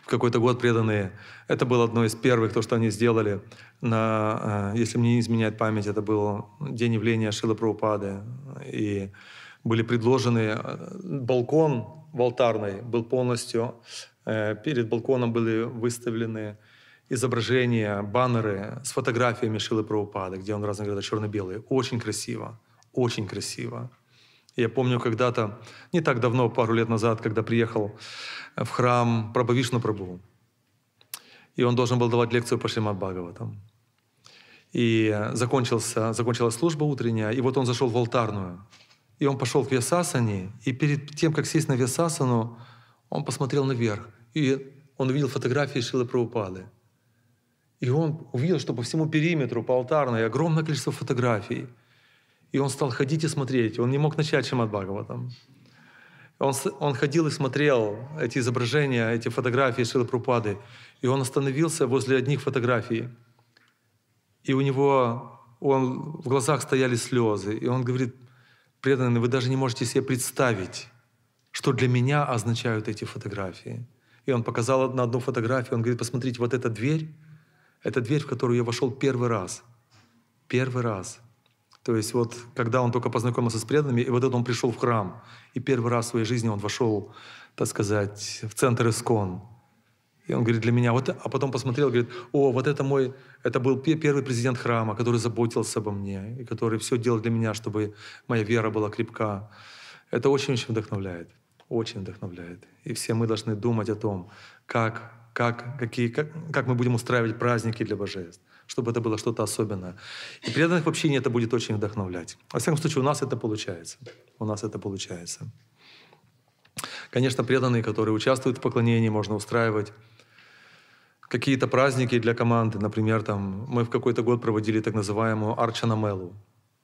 какой-то год преданные. Это было одно из первых, то, что они сделали. На, э, если мне не изменяет память, это был день явления Шила Прабхупады. И были предложены... Э, балкон в алтарной был полностью... Э, перед балконом были выставлены изображения, баннеры с фотографиями Шилы Прабхупады, где он в разных городах черно-белые. Очень красиво. Очень красиво. Я помню когда-то, не так давно, пару лет назад, когда приехал э, в храм Прабхавишну Прабху, и он должен был давать лекцию по Шримад Бхагаватам. И закончился, закончилась служба утренняя, и вот он зашел в алтарную. И он пошел к Весасане, и перед тем, как сесть на Весасану, он посмотрел наверх. И он увидел фотографии Шилы Прабхупады. И он увидел, что по всему периметру, по алтарной, огромное количество фотографий. И он стал ходить и смотреть. Он не мог начать Шимат Бхагаватам. Он, он ходил и смотрел эти изображения, эти фотографии Шилы Прупады. И он остановился возле одних фотографий. И у него он, в глазах стояли слезы. И он говорит, преданный, ну вы даже не можете себе представить, что для меня означают эти фотографии. И он показал на одну фотографию, он говорит, посмотрите, вот эта дверь, это дверь, в которую я вошел первый раз. Первый раз. То есть вот когда он только познакомился с преданными, и вот это он пришел в храм, и первый раз в своей жизни он вошел, так сказать, в центр Искон. И он говорит, для меня, вот, а потом посмотрел, говорит, о, вот это мой, это был первый президент храма, который заботился обо мне, и который все делал для меня, чтобы моя вера была крепка. Это очень-очень вдохновляет, очень вдохновляет. И все мы должны думать о том, как, как, какие, как, как мы будем устраивать праздники для божеств чтобы это было что-то особенное. И преданных в общении это будет очень вдохновлять. Во всяком случае, у нас это получается. У нас это получается. Конечно, преданные, которые участвуют в поклонении, можно устраивать какие-то праздники для команды. Например, там, мы в какой-то год проводили так называемую Арчанамелу.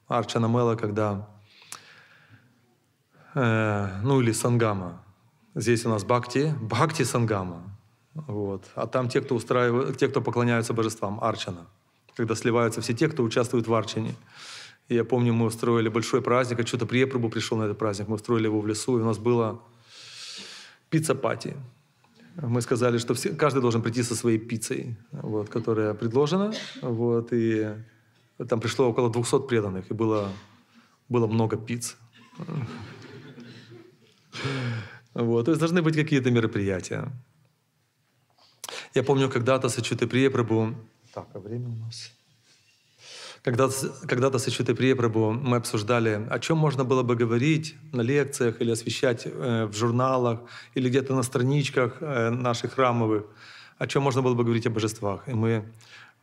Арчанамела, когда... Э, ну или Сангама. Здесь у нас Бхакти, Бхакти Сангама. Вот. А там те, кто устраивают, те, кто поклоняются божествам, Арчана. Когда сливаются все те, кто участвует в Арчане. я помню, мы устроили большой праздник, а что-то Приепрубу пришел на этот праздник, мы устроили его в лесу, и у нас было пицца-пати. Мы сказали, что все, каждый должен прийти со своей пиццей, вот, которая предложена. Вот, и там пришло около 200 преданных, и было, было много пиц. Вот, то есть должны быть какие-то мероприятия. Я помню, когда-то Сочуты Приепрабу... Так, а время у нас... Когда-то, когда-то с Ачутой мы обсуждали, о чем можно было бы говорить на лекциях или освещать э, в журналах или где-то на страничках э, наших храмовых, о чем можно было бы говорить о божествах. И мы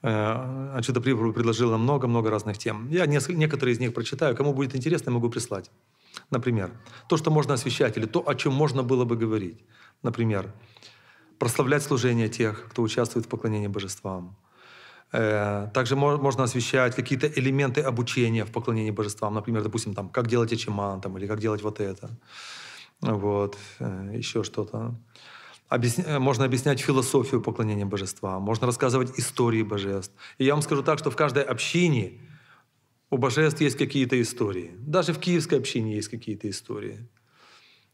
э, Ачута Приепрабу предложил нам много-много разных тем. Я некоторые из них прочитаю. Кому будет интересно, могу прислать. Например, то, что можно освещать, или то, о чем можно было бы говорить. Например, прославлять служение тех, кто участвует в поклонении божествам. Э, также можно освещать какие-то элементы обучения в поклонении божествам. Например, допустим, там, как делать ачиман, там, или как делать вот это. Вот, э, еще что-то. Объясня... Э, можно объяснять философию поклонения божества, можно рассказывать истории божеств. И я вам скажу так, что в каждой общине у божеств есть какие-то истории. Даже в киевской общине есть какие-то истории.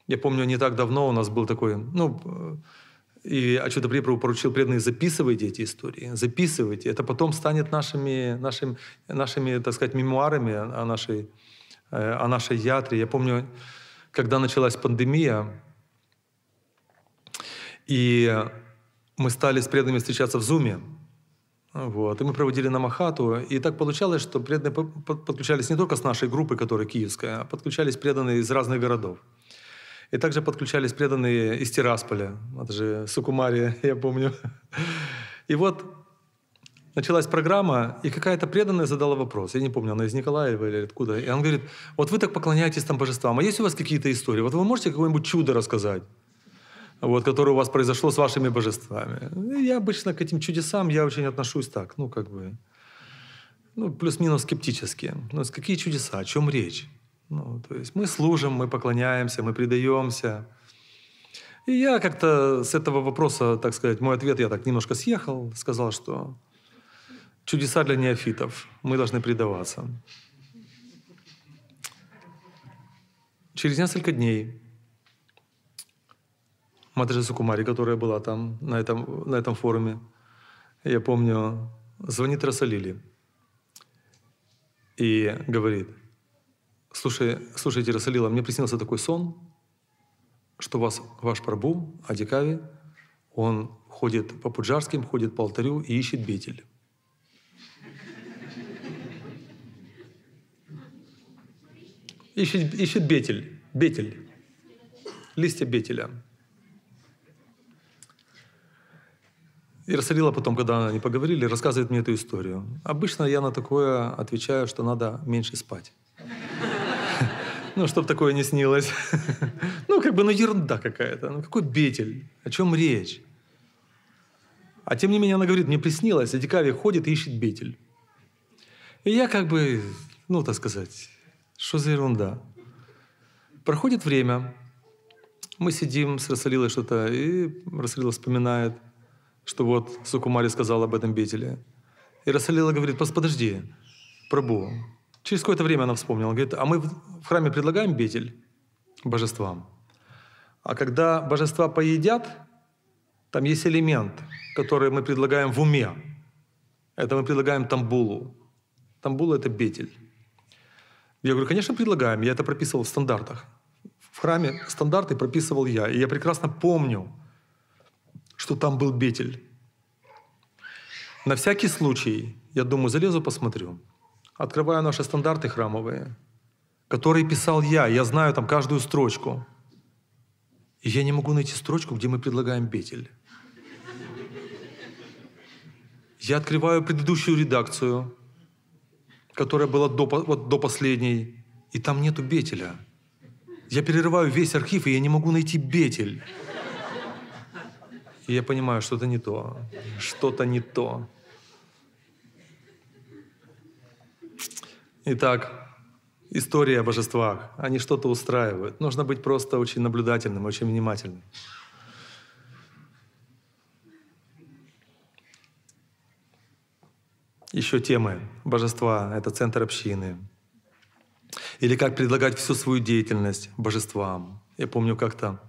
Я помню, не так давно у нас был такой, ну, и Ачута Препру поручил преданные, записывайте эти истории, записывайте. Это потом станет нашими, нашими, нашими так сказать, мемуарами о нашей, э, о нашей ятре. Я помню, когда началась пандемия, и мы стали с преданными встречаться в Зуме. Вот. И мы проводили на Махату. И так получалось, что преданные подключались не только с нашей группы, которая киевская, а подключались преданные из разных городов. И также подключались преданные из Тирасполя. Это же Сукумария, я помню. И вот началась программа, и какая-то преданная задала вопрос. Я не помню, она из Николаева или откуда. И она говорит, вот вы так поклоняетесь там божествам, а есть у вас какие-то истории? Вот вы можете какое-нибудь чудо рассказать? вот, которое у вас произошло с вашими божествами. Я обычно к этим чудесам я очень отношусь так, ну, как бы, ну, плюс-минус скептически. Ну, какие чудеса, о чем речь? Ну, то есть мы служим, мы поклоняемся, мы предаемся. И я как-то с этого вопроса, так сказать, мой ответ, я так немножко съехал, сказал, что чудеса для неофитов, мы должны предаваться. Через несколько дней Матриса Сукумари, которая была там, на этом, на этом форуме, я помню, звонит Расалили и говорит – Слушай, слушайте, Расалила, мне приснился такой сон, что вас, ваш Прабу, Адикави, он ходит по Пуджарским, ходит по алтарю и ищет бетель. Ищет, ищет бетель, бетель, листья бетеля. И Расалила потом, когда они поговорили, рассказывает мне эту историю. Обычно я на такое отвечаю, что надо меньше спать. Ну, чтобы такое не снилось. Ну, как бы, ну, ерунда какая-то. Ну, какой бетель? О чем речь? А тем не менее она говорит, мне приснилось, а Дикави ходит и ищет бетель. И я как бы, ну, так сказать, что за ерунда? Проходит время, мы сидим с Рассалилой что-то, и Рассалила вспоминает, что вот Сукумари сказал об этом Бетеле. И Рассалила говорит, подожди, Прабу, Через какое-то время она вспомнила, говорит, а мы в храме предлагаем бетель божествам. А когда божества поедят, там есть элемент, который мы предлагаем в уме. Это мы предлагаем тамбулу. Тамбула — это бетель. Я говорю, конечно, предлагаем. Я это прописывал в стандартах. В храме стандарты прописывал я. И я прекрасно помню, что там был бетель. На всякий случай, я думаю, залезу, посмотрю. Открываю наши стандарты храмовые, которые писал я, я знаю там каждую строчку. И я не могу найти строчку, где мы предлагаем петель. Я открываю предыдущую редакцию, которая была до, вот, до последней, и там нету бетеля. Я перерываю весь архив, и я не могу найти бетель. И я понимаю, что-то не то, что-то не то. Итак, история о божествах, они что-то устраивают. Нужно быть просто очень наблюдательным, очень внимательным. Еще темы. Божества — это центр общины. Или как предлагать всю свою деятельность божествам. Я помню как-то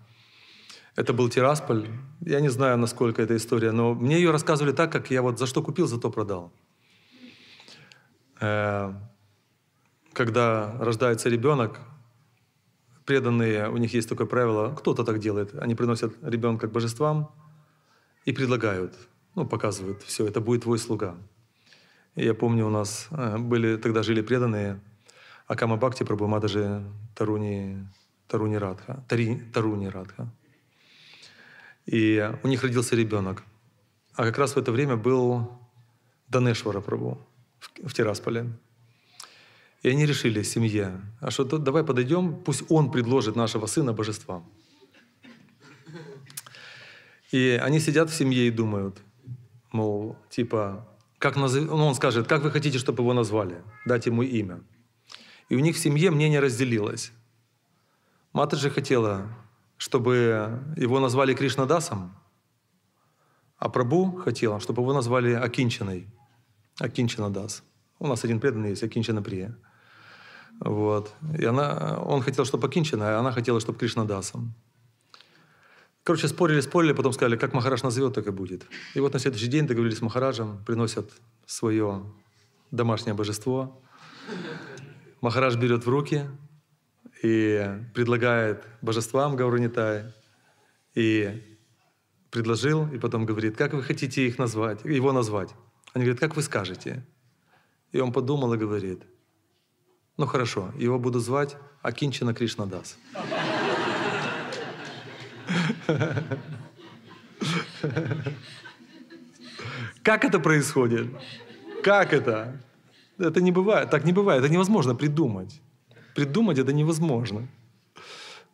это был Тирасполь. Я не знаю, насколько эта история, но мне ее рассказывали так, как я вот за что купил, за то продал. Э, когда рождается ребенок, преданные, у них есть такое правило, кто-то так делает, они приносят ребенка к божествам и предлагают, ну, показывают, все, это будет твой слуга. И я помню, у нас э, были, тогда жили преданные, Акама Бхакти Прабху даже Таруни, Таруни Радха, Тари, Таруни Радха. И у них родился ребенок. А как раз в это время был Данешвара Прабху в, в Тирасполе. И они решили, семье, а что то давай подойдем, пусть он предложит нашего сына божествам. И они сидят в семье и думают, мол, типа, как назов... ну, он скажет, как вы хотите, чтобы его назвали, дать ему имя. И у них в семье мнение разделилось. Мата же хотела, чтобы его назвали Кришнадасом, а Прабу хотела, чтобы его назвали Акинчиной. Акинчина Дас. У нас один преданный есть, Акинчина Прия. Вот. И она, он хотел, чтобы Акинчина, а она хотела, чтобы Кришнадасом. Короче, спорили, спорили, потом сказали, как Махараш назовет, так и будет. И вот на следующий день договорились с Махараджем, приносят свое домашнее божество. Махараш берет в руки и предлагает божествам Гауранитай. И предложил, и потом говорит, как вы хотите их назвать, его назвать? Они говорят, как вы скажете? И он подумал и говорит — ну хорошо, его буду звать Акинчина Кришнадас. Как это происходит? Как это? Это не бывает. Так не бывает. Это невозможно придумать. Придумать это невозможно.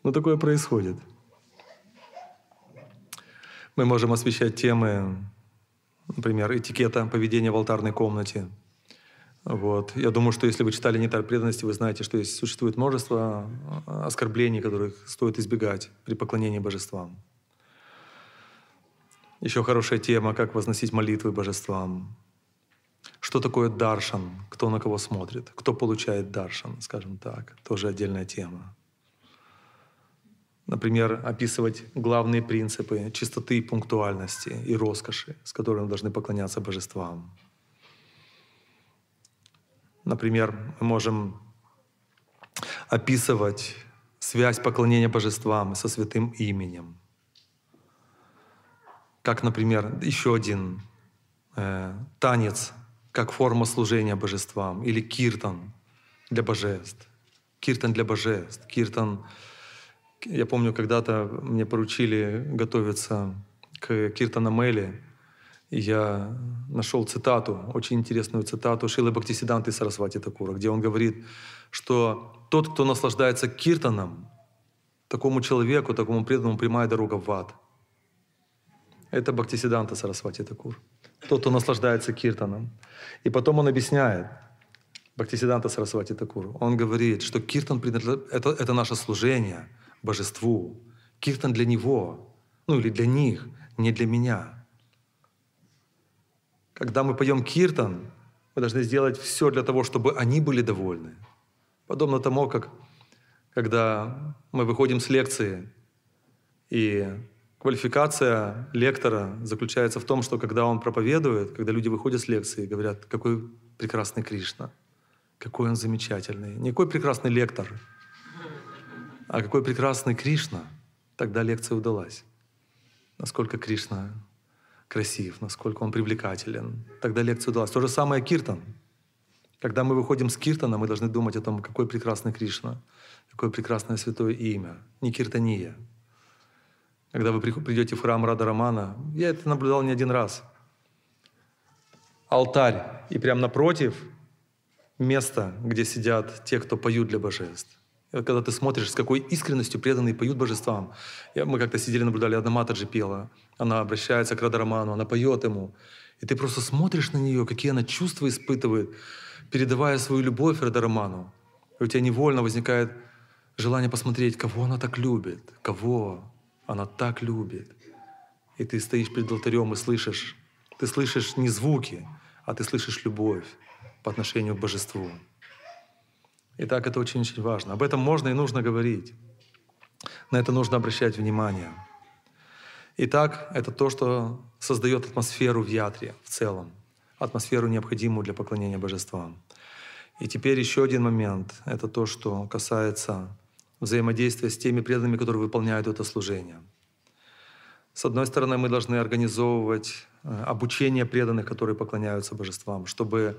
Но такое происходит. Мы можем освещать темы, например, этикета поведения в алтарной комнате – вот. Я думаю, что если вы читали «Нетар преданности», вы знаете, что есть, существует множество а, оскорблений, которых стоит избегать при поклонении божествам. Еще хорошая тема, как возносить молитвы божествам. Что такое даршан? Кто на кого смотрит? Кто получает даршан, скажем так? Тоже отдельная тема. Например, описывать главные принципы чистоты и пунктуальности и роскоши, с которыми должны поклоняться божествам. Например, мы можем описывать связь поклонения божествам со святым именем. Как, например, еще один э, танец, как форма служения божествам, или киртан для божеств. Киртан для божеств. Киртан, я помню, когда-то мне поручили готовиться к киртанамеле, я нашел цитату, очень интересную цитату Шилы Бхактисиданты Сарасвати Такура, где он говорит, что тот, кто наслаждается киртаном, такому человеку, такому преданному прямая дорога в ад. Это Бхактисиданта Сарасвати Такур. Тот, кто наслаждается киртаном. И потом он объясняет, Бхактисиданта Сарасвати Такур, он говорит, что киртан — это, это наше служение божеству. Киртан для него, ну или для них, не для меня. Когда мы поем киртан, мы должны сделать все для того, чтобы они были довольны. Подобно тому, как когда мы выходим с лекции, и квалификация лектора заключается в том, что когда он проповедует, когда люди выходят с лекции и говорят, какой прекрасный Кришна, какой он замечательный, не какой прекрасный лектор, а какой прекрасный Кришна, тогда лекция удалась. Насколько Кришна красив, насколько он привлекателен. Тогда лекцию удалась. То же самое Киртан. Когда мы выходим с Киртана, мы должны думать о том, какой прекрасный Кришна, какое прекрасное святое имя, не Киртания. Когда вы придете в храм Рада Романа, я это наблюдал не один раз. Алтарь, и прямо напротив место, где сидят те, кто поют для божеств. Э, когда ты смотришь, с какой искренностью преданные поют божествам. Я, мы как-то сидели, наблюдали, одна Матаджи пела. Она обращается к Радараману, она поет ему. И ты просто смотришь на нее, какие она чувства испытывает, передавая свою любовь Радараману. И у тебя невольно возникает желание посмотреть, кого она так любит, кого она так любит. И ты стоишь перед алтарем и слышишь, ты слышишь не звуки, а ты слышишь любовь по отношению к божеству. Итак, это очень-очень важно. Об этом можно и нужно говорить. На это нужно обращать внимание. Итак, это то, что создает атмосферу в ятре в целом, атмосферу, необходимую для поклонения божествам. И теперь еще один момент. Это то, что касается взаимодействия с теми преданными, которые выполняют это служение. С одной стороны, мы должны организовывать э, обучение преданных, которые поклоняются божествам, чтобы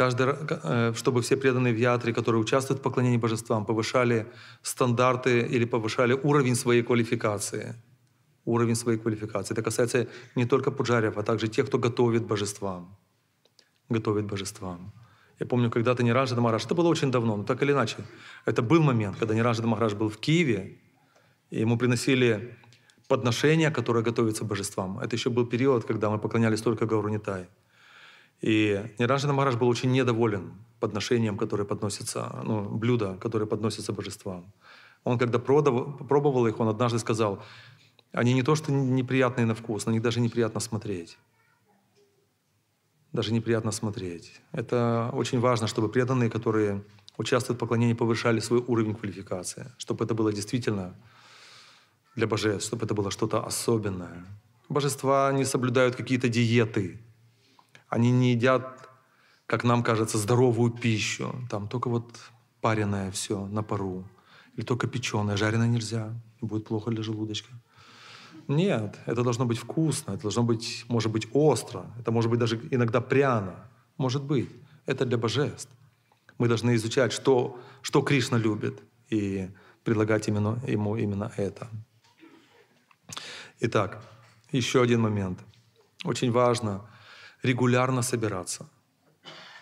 каждый, э, чтобы все преданные в ятре, которые участвуют в поклонении божествам, повышали стандарты или повышали уровень своей квалификации. Уровень своей квалификации. Это касается не только пуджариев, а также тех, кто готовит божествам. Готовит божествам. Я помню, когда-то Ниранжа Дамараш, это было очень давно, но так или иначе, это был момент, когда Ниранжа Дамараш был в Киеве, и ему приносили подношения, которые готовится божествам. Это еще был период, когда мы поклонялись только Гаурнитай. И Нирашина Махараш был очень недоволен подношением, которое подносится, ну, блюдо, которое подносится божествам. Он, когда продав, пробовал их, он однажды сказал, они не то что неприятные на вкус, на них даже неприятно смотреть. Даже неприятно смотреть. Это очень важно, чтобы преданные, которые участвуют в поклонении, повышали свой уровень квалификации, чтобы это было действительно для божеств, чтобы это было что-то особенное. Божества не соблюдают какие-то диеты, они не едят, как нам кажется, здоровую пищу. Там только вот пареное все на пару. Или только печеное. Жареное нельзя. Будет плохо для желудочка. Нет, это должно быть вкусно, это должно быть, может быть, остро, это может быть даже иногда пряно. Может быть. Это для божеств. Мы должны изучать, что, что Кришна любит, и предлагать именно, ему именно это. Итак, еще один момент. Очень важно регулярно собираться.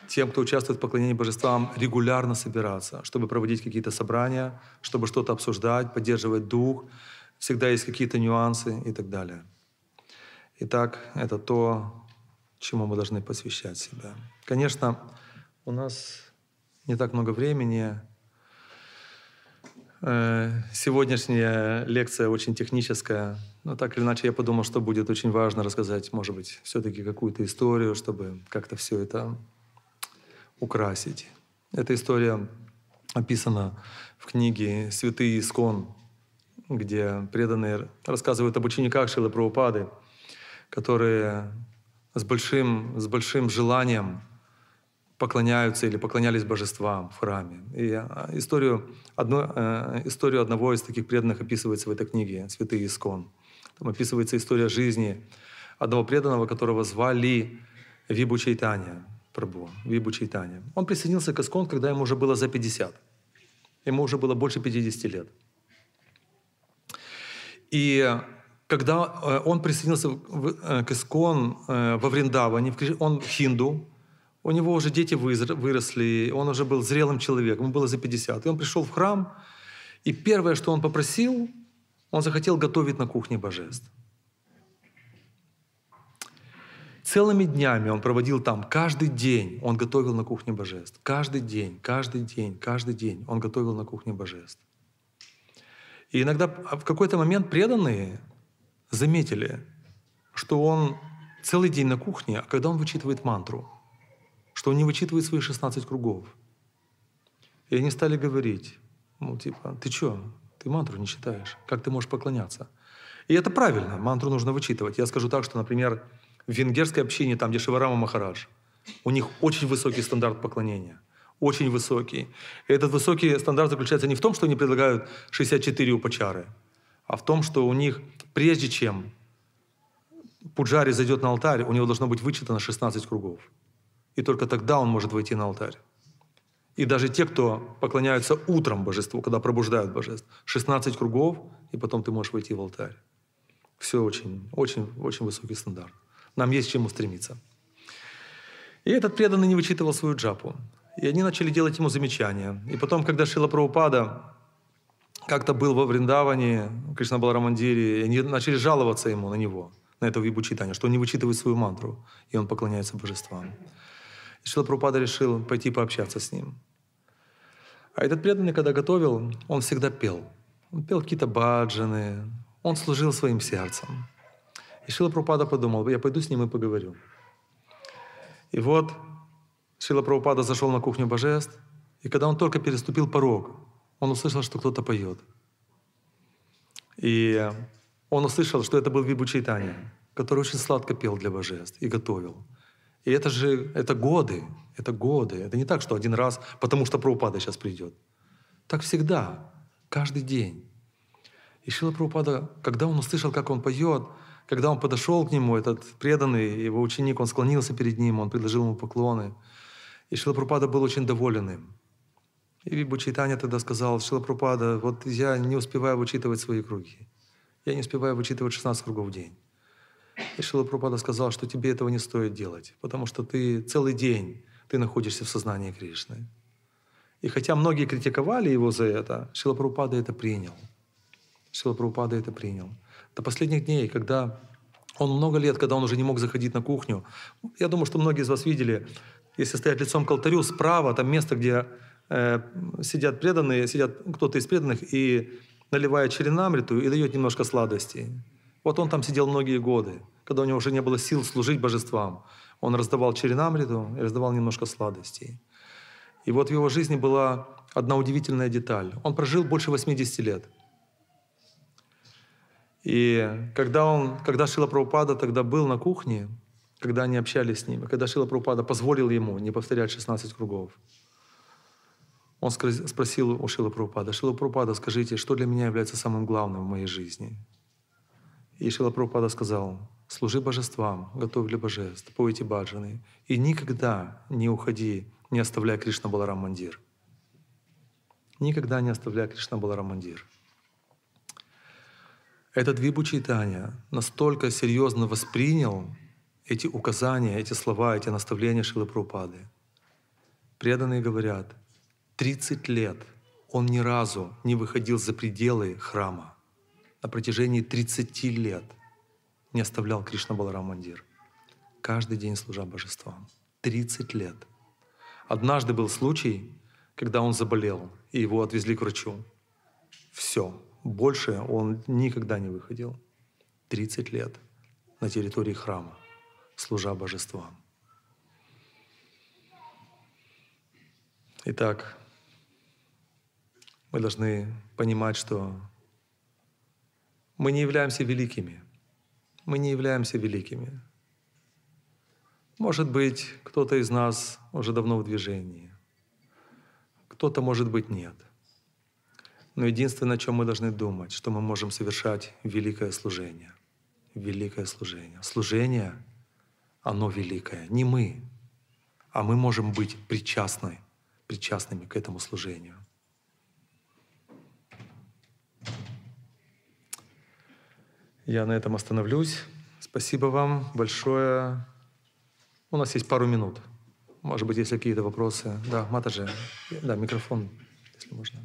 Тем, кто участвует в поклонении божествам, регулярно собираться, чтобы проводить какие-то собрания, чтобы что-то обсуждать, поддерживать дух. Всегда есть какие-то нюансы и так далее. Итак, это то, чему мы должны посвящать себя. Конечно, у нас не так много времени. Э, сегодняшняя лекция очень техническая, но так или иначе я подумал, что будет очень важно рассказать, может быть, все-таки какую-то историю, чтобы как-то все это украсить. Эта история описана в книге «Святые искон», где преданные рассказывают об учениках Шилы Прабхупады, которые с большим, с большим желанием поклоняются или поклонялись божествам в храме. И э, историю, одно, э, историю одного из таких преданных описывается в этой книге «Святые Искон». Там описывается история жизни одного преданного, которого звали Вибу Чайтанья, Прабу, Вибу Чайтанья. Он присоединился к Искон, когда ему уже было за 50. Ему уже было больше 50 лет. И когда э, он присоединился э, к Искон э, во Вриндаване, он хинду, у него уже дети выросли, он уже был зрелым человеком, ему было за 50. И он пришел в храм, и первое, что он попросил, он захотел готовить на кухне божеств. Целыми днями он проводил там, каждый день он готовил на кухне божеств. Каждый день, каждый день, каждый день он готовил на кухне божеств. И иногда а, в какой-то момент преданные заметили, что он целый день на кухне, а когда он вычитывает мантру, что он не вычитывает свои 16 кругов. И они стали говорить, ну типа, ты чё, ты мантру не читаешь. Как ты можешь поклоняться? И это правильно. Мантру нужно вычитывать. Я скажу так, что, например, в венгерской общине, там, где Шиварама Махарадж, у них очень высокий стандарт поклонения. Очень высокий. И этот высокий стандарт заключается не в том, что они предлагают 64 упачары, а в том, что у них, прежде чем пуджари зайдет на алтарь, у него должно быть вычитано 16 кругов. И только тогда он может войти на алтарь. И даже те, кто поклоняются утром божеству, когда пробуждают Божество, 16 кругов, и потом ты можешь войти в алтарь. Все очень, очень, очень высокий стандарт. Нам есть к чему стремиться. И этот преданный не вычитывал свою джапу. И они начали делать ему замечания. И потом, когда Шила Праупада как-то был во Вриндаване, Кришна Баларамандире, и они начали жаловаться ему на него, на этого вибучитания, что он не вычитывает свою мантру, и он поклоняется божествам. И Шила Прупада решил пойти пообщаться с ним. А этот преданный, когда готовил, он всегда пел. Он пел какие-то баджаны, он служил своим сердцем. И Шила Прабхупада подумал, я пойду с ним и поговорю. И вот Шила Прабхупада зашел на кухню божеств, и когда он только переступил порог, он услышал, что кто-то поет. И он услышал, что это был Вибу Чайтани, который очень сладко пел для божеств и готовил. И это же это годы, это годы. Это не так, что один раз, потому что Прабхупада сейчас придет. Так всегда, каждый день. И Шила Прабхупада, когда он услышал, как он поет, когда он подошел к нему, этот преданный его ученик, он склонился перед ним, он предложил ему поклоны. И Шила Прабхупада был очень доволен им. И Бучайтаня тогда сказал, Шила Прабхупада, вот я не успеваю вычитывать свои круги. Я не успеваю вычитывать 16 кругов в день. И Шила Пропада сказал, что тебе этого не стоит делать, потому что ты целый день ты находишься в сознании Кришны. И хотя многие критиковали его за это, Шила Прабхупада это принял. Шила Прабхупада это принял. До последних дней, когда он много лет, когда он уже не мог заходить на кухню, я думаю, что многие из вас видели, если стоять лицом к алтарю, справа там место, где э, сидят преданные, сидят кто-то из преданных и наливает черенамриту и дает немножко сладостей. Вот он там сидел многие годы, когда у него уже не было сил служить божествам. Он раздавал черенамриту и раздавал немножко сладостей. И вот в его жизни была одна удивительная деталь. Он прожил больше 80 лет. И когда, он, когда Шила Прабхупада тогда был на кухне, когда они общались с ним, когда Шила Прабхупада позволил ему не повторять 16 кругов, он спросил у Шила Прабхупада, «Шила Прабхупада, скажите, что для меня является самым главным в моей жизни?» И Шила Прабхупада сказал, служи божествам, готовь для божеств, пойте баджаны, и никогда не уходи, не оставляя Кришна Баларам Мандир. Никогда не оставляя Кришна Баларам Мандир. Этот Вибу Чайтанья настолько серьезно воспринял эти указания, эти слова, эти наставления Шилы Прабхупады. Преданные говорят, 30 лет он ни разу не выходил за пределы храма на протяжении 30 лет не оставлял Кришна Баларамандир. Каждый день служа божествам. 30 лет. Однажды был случай, когда он заболел, и его отвезли к врачу. Все. Больше он никогда не выходил. 30 лет на территории храма, служа божествам. Итак, мы должны понимать, что мы не являемся великими. Мы не являемся великими. Может быть, кто-то из нас уже давно в движении. Кто-то, может быть, нет. Но единственное, о чем мы должны думать, что мы можем совершать великое служение. Великое служение. Служение, оно великое. Не мы, а мы можем быть причастны, причастными к этому служению. Я на этом остановлюсь. Спасибо вам большое. У нас есть пару минут. Может быть, если какие-то вопросы. Да, Матаджи, да, микрофон, если можно.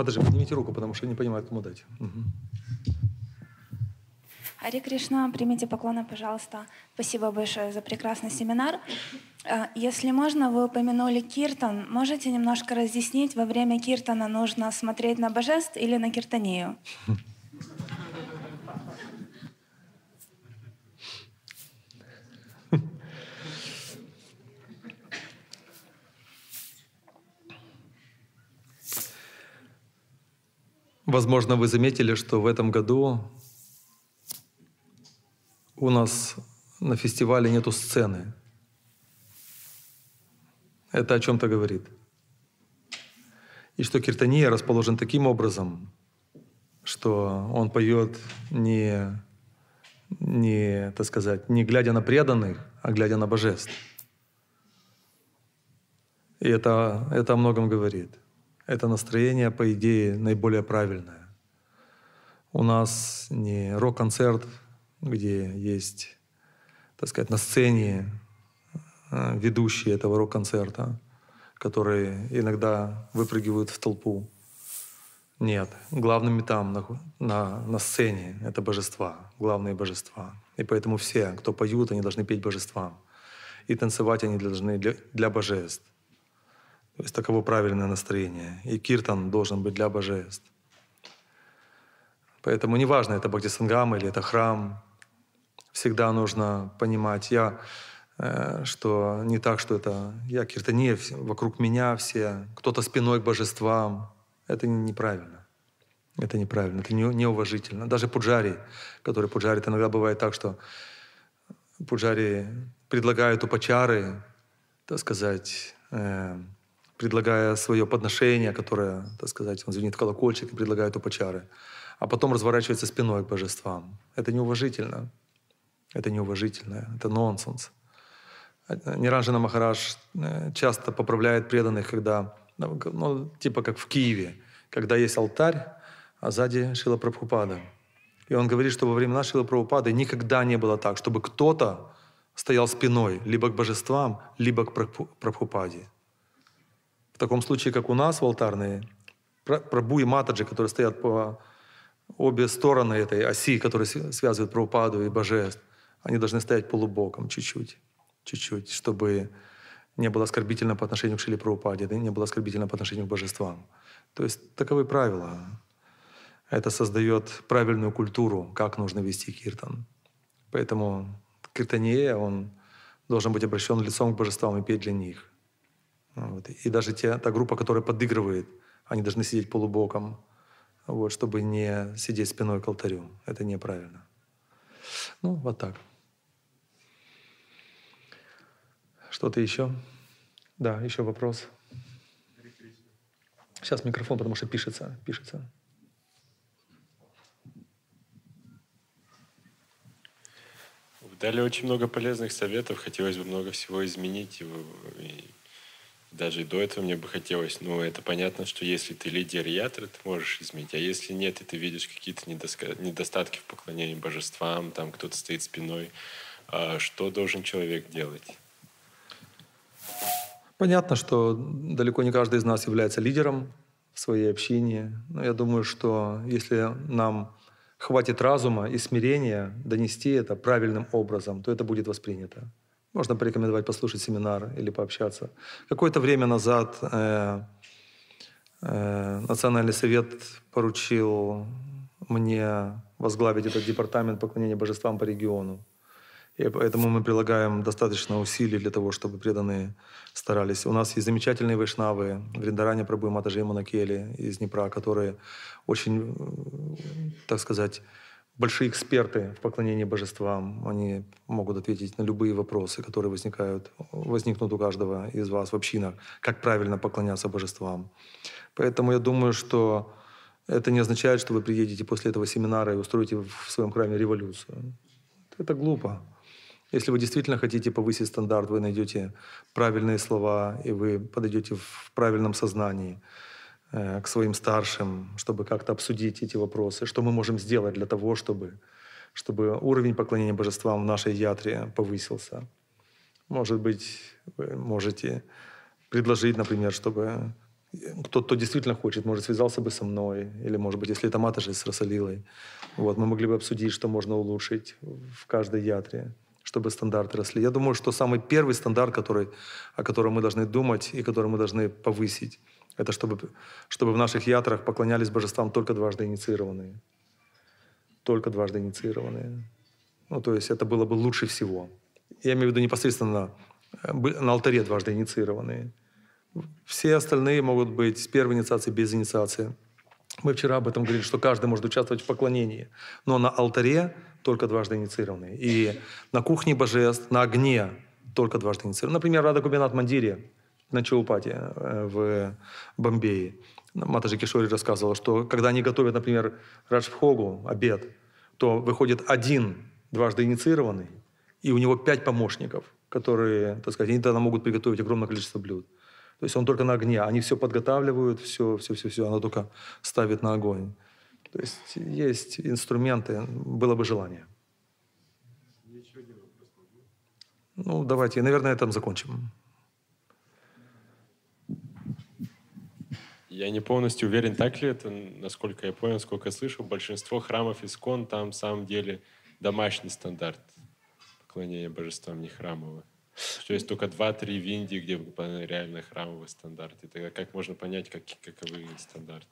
Подожди, поднимите руку, потому что я не понимаю, кому дать. Угу. Ари Кришна, примите поклоны, пожалуйста. Спасибо большое за прекрасный семинар. Э, если можно, вы упомянули киртан. Можете немножко разъяснить, во время киртана нужно смотреть на божеств или на киртанию? Возможно, вы заметили, что в этом году у нас на фестивале нету сцены. Это о чем-то говорит. И что Киртания расположен таким образом, что он поет не, не, так сказать, не глядя на преданных, а глядя на божеств. И это, это о многом говорит это настроение, по идее, наиболее правильное. У нас не рок-концерт, где есть, так сказать, на сцене э, ведущие этого рок-концерта, которые иногда выпрыгивают в толпу. Нет, главными там, на, на, на сцене, это божества, главные божества. И поэтому все, кто поют, они должны петь божествам. И танцевать они должны для, для божеств. То есть таково правильное настроение. И киртан должен быть для божеств. Поэтому неважно, это Бхагдисангам или это храм, всегда нужно понимать, я, э, что не так, что это я киртанеев, вокруг меня все, кто-то спиной к божествам. Это неправильно. Это неправильно, это неуважительно. Даже пуджари, который пуджарит, иногда бывает так, что пуджари предлагают упачары, так сказать, э, предлагая свое подношение, которое, так сказать, он звенит колокольчик и предлагает упачары, а потом разворачивается спиной к божествам. Это неуважительно. Это неуважительно, это нонсенс. Ниранжина Махараш э, часто поправляет преданных, когда, ну, ну, типа как в Киеве, когда есть алтарь, а сзади Шила Прабхупада. И он говорит, что во времена Шила Прабхупады никогда не было так, чтобы кто-то стоял спиной либо к божествам, либо к Прабхупаде таком случае, как у нас в алтарной, Прабу и Матаджи, которые стоят по обе стороны этой оси, которая связывает Прабхупаду и Божеств, они должны стоять полубоком чуть-чуть, чуть-чуть, чтобы не было оскорбительно по отношению к Шили Прабхупаде, да, не было оскорбительно по отношению к божествам. То есть таковы правила. Это создает правильную культуру, как нужно вести киртан. Поэтому киртанье, он должен быть обращен лицом к божествам и петь для них. Вот. И даже те, та группа, которая подыгрывает, они должны сидеть полубоком, вот, чтобы не сидеть спиной к алтарю. Это неправильно. Ну, вот так. Что-то еще? Да, еще вопрос. Сейчас микрофон, потому что пишется, пишется. Дали очень много полезных советов, хотелось бы много всего изменить и даже до этого мне бы хотелось. Но это понятно, что если ты лидер ятра, ты можешь изменить. А если нет, и ты видишь какие-то недоска... недостатки в поклонении божествам, там кто-то стоит спиной, а что должен человек делать? Понятно, что далеко не каждый из нас является лидером в своей общине. Но я думаю, что если нам хватит разума и смирения донести это правильным образом, то это будет воспринято. Можно порекомендовать послушать семинар или пообщаться. Какое-то время назад э, э, Национальный совет поручил мне возглавить этот департамент поклонения божествам по региону. И поэтому мы прилагаем достаточно усилий для того, чтобы преданные старались. У нас есть замечательные вайшнавы, Вриндаране Прабу и Матажи Монакели из Днепра, которые очень, э, так сказать, большие эксперты в поклонении божествам. Они могут ответить на любые вопросы, которые возникают, возникнут у каждого из вас в общинах, как правильно поклоняться божествам. Поэтому я думаю, что это не означает, что вы приедете после этого семинара и устроите в своем храме революцию. Это глупо. Если вы действительно хотите повысить стандарт, вы найдете правильные слова, и вы подойдете в правильном сознании. Э, к своим старшим, чтобы как-то обсудить эти вопросы, что мы можем сделать для того, чтобы, чтобы уровень поклонения божествам в нашей ятре повысился. Может быть, вы можете предложить, например, чтобы э, кто-то кто действительно хочет, может, связался бы со мной, или, может быть, если это маташа с Росалилой, вот, мы могли бы обсудить, что можно улучшить в каждой ятре, чтобы стандарты росли. Я думаю, что самый первый стандарт, который, о котором мы должны думать и который мы должны повысить, это чтобы, чтобы в наших ятрах поклонялись божествам только дважды инициированные. Только дважды инициированные. Ну, то есть это было бы лучше всего. Я имею в виду непосредственно на, э, на алтаре дважды инициированные. Все остальные могут быть с первой инициации, без инициации. Мы вчера об этом говорили, что каждый может участвовать в поклонении, но на алтаре только дважды инициированные. И на кухне божеств, на огне только дважды инициированные. Например, Рада Губернат Мандири на Чаупате э, в Бомбее. Ну, Матаджи Кишори рассказывала, что когда они готовят, например, раджбхогу, обед, то выходит один дважды инициированный, и у него пять помощников, которые, так сказать, они тогда могут приготовить огромное количество блюд. То есть он только на огне, они все подготавливают, все, все, все, все, она только ставит на огонь. То есть есть инструменты, было бы желание. Ну, давайте, наверное, этом закончим. Я не полностью уверен, так ли это, насколько я понял, сколько я слышал, большинство храмов искон там, на самом деле, домашний стандарт поклонения божествам не храмовое. То есть только два-три в Индии, где реально храмовый стандарт. И тогда как можно понять, как, каковы стандарты?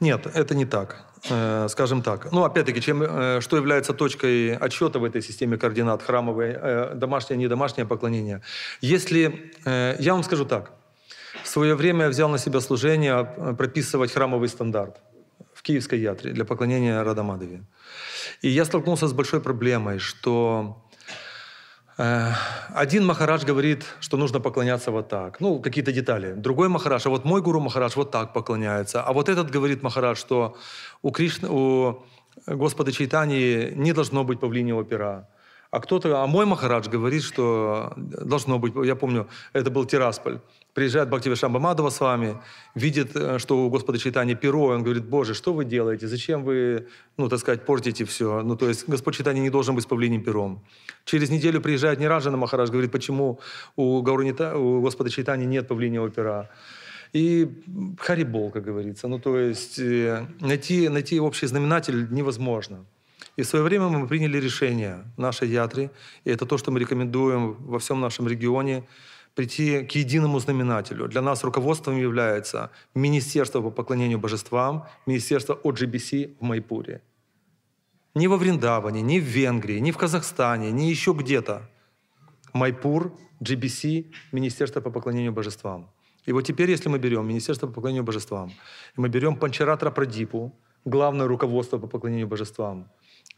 Нет, это не так. Э, скажем так. Ну, опять-таки, чем, э, что является точкой отсчета в этой системе координат храмовые, э, домашнее, не домашнее поклонение? Если, я вам скажу так, свое время я взял на себя служение э, прописывать храмовый стандарт в Киевской Ятре для поклонения Радамадове. И я столкнулся с большой проблемой, что э, один Махарадж говорит, что нужно поклоняться вот так. Ну, какие-то детали. Другой Махарадж, а вот мой гуру Махарадж вот так поклоняется. А вот этот говорит Махарадж, что у, Кришны, у Господа Чайтани не должно быть павлиньего пера. А кто-то, а мой Махарадж говорит, что должно быть, я помню, это был Тирасполь. Приезжает Бхактива Шамбамадова с вами, видит, э, что у Господа Читания перо, и он говорит, боже, что вы делаете, зачем вы, ну, так сказать, портите все? Ну, то есть Господь Читания не должен быть с павлиним пером. Через неделю приезжает Нираджана Махарадж, говорит, почему у, Гауринита, у Господа Читания нет павлиньего пера и хариболка говорится. Ну, то есть э, найти, найти общий знаменатель невозможно. И в свое время мы приняли решение нашей Ятры, и это то, что мы рекомендуем во всем нашем регионе, прийти к единому знаменателю. Для нас руководством является Министерство по поклонению божествам, Министерство OGBC в Майпуре. Ни во Вриндаване, ни в Венгрии, ни в Казахстане, ни еще где-то. Майпур, GBC, Министерство по поклонению божествам. И вот теперь, если мы берем Министерство по поклонению божествам, мы берем Панчаратра Прадипу, главное руководство по поклонению божествам,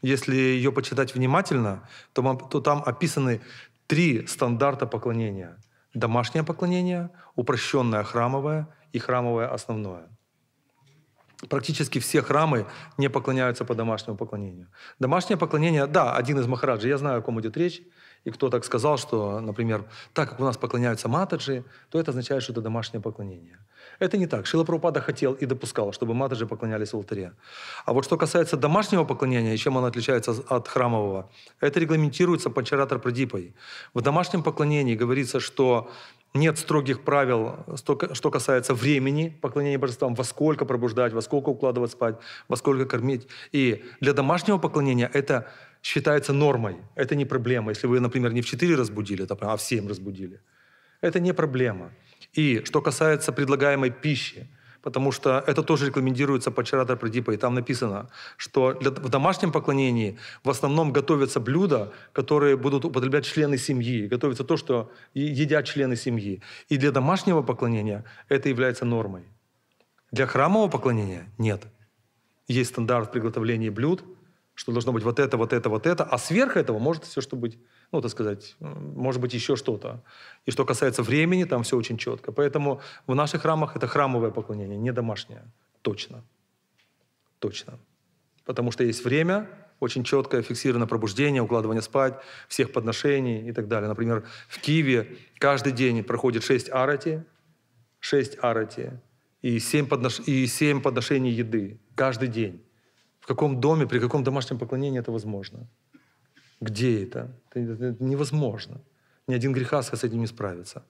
если ее почитать внимательно, то, то там описаны три стандарта поклонения. Домашнее поклонение, упрощенное храмовое и храмовое основное. Практически все храмы не поклоняются по домашнему поклонению. Домашнее поклонение, да, один из махараджи, я знаю, о ком идет речь, и кто так сказал, что, например, так как у нас поклоняются матаджи, то это означает, что это домашнее поклонение. Это не так. Шила хотел и допускал, чтобы матаджи поклонялись в алтаре. А вот что касается домашнего поклонения, и чем оно отличается от храмового, это регламентируется Панчаратор Прадипой. В домашнем поклонении говорится, что нет строгих правил, что касается времени поклонения божествам, во сколько пробуждать, во сколько укладывать спать, во сколько кормить. И для домашнего поклонения это считается нормой. Это не проблема. Если вы, например, не в 4 разбудили, а в 7 разбудили. Это не проблема. И что касается предлагаемой пищи, потому что это тоже рекомендируется по Чаратар Прадипа, и там написано, что для, в домашнем поклонении в основном готовятся блюда, которые будут употреблять члены семьи, готовится то, что едят члены семьи. И для домашнего поклонения это является нормой. Для храмового поклонения нет. Есть стандарт приготовления блюд, что должно быть вот это, вот это, вот это, а сверх этого может все что быть, ну, так сказать, может быть еще что-то. И что касается времени, там все очень четко. Поэтому в наших храмах это храмовое поклонение, не домашнее. Точно. Точно. Потому что есть время, очень четкое фиксировано пробуждение, укладывание спать, всех подношений и так далее. Например, в Киеве каждый день проходит 6 арати, 6 арати и 7, поднош... и 7 подношений еды каждый день. В каком доме, при каком домашнем поклонении это возможно? Где это? Это невозможно. Ни один грехаска с этим не справится.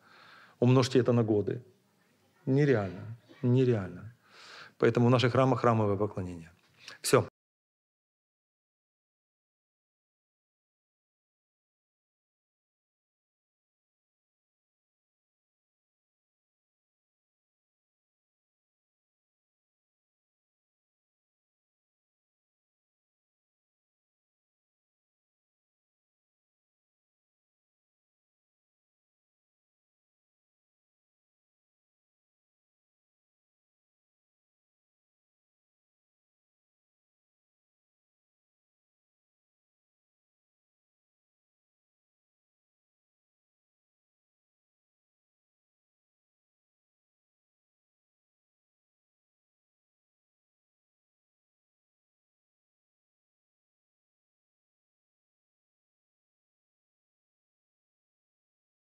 Умножьте это на годы. Нереально. Нереально. Поэтому в наших храмах храмовое поклонение. Все.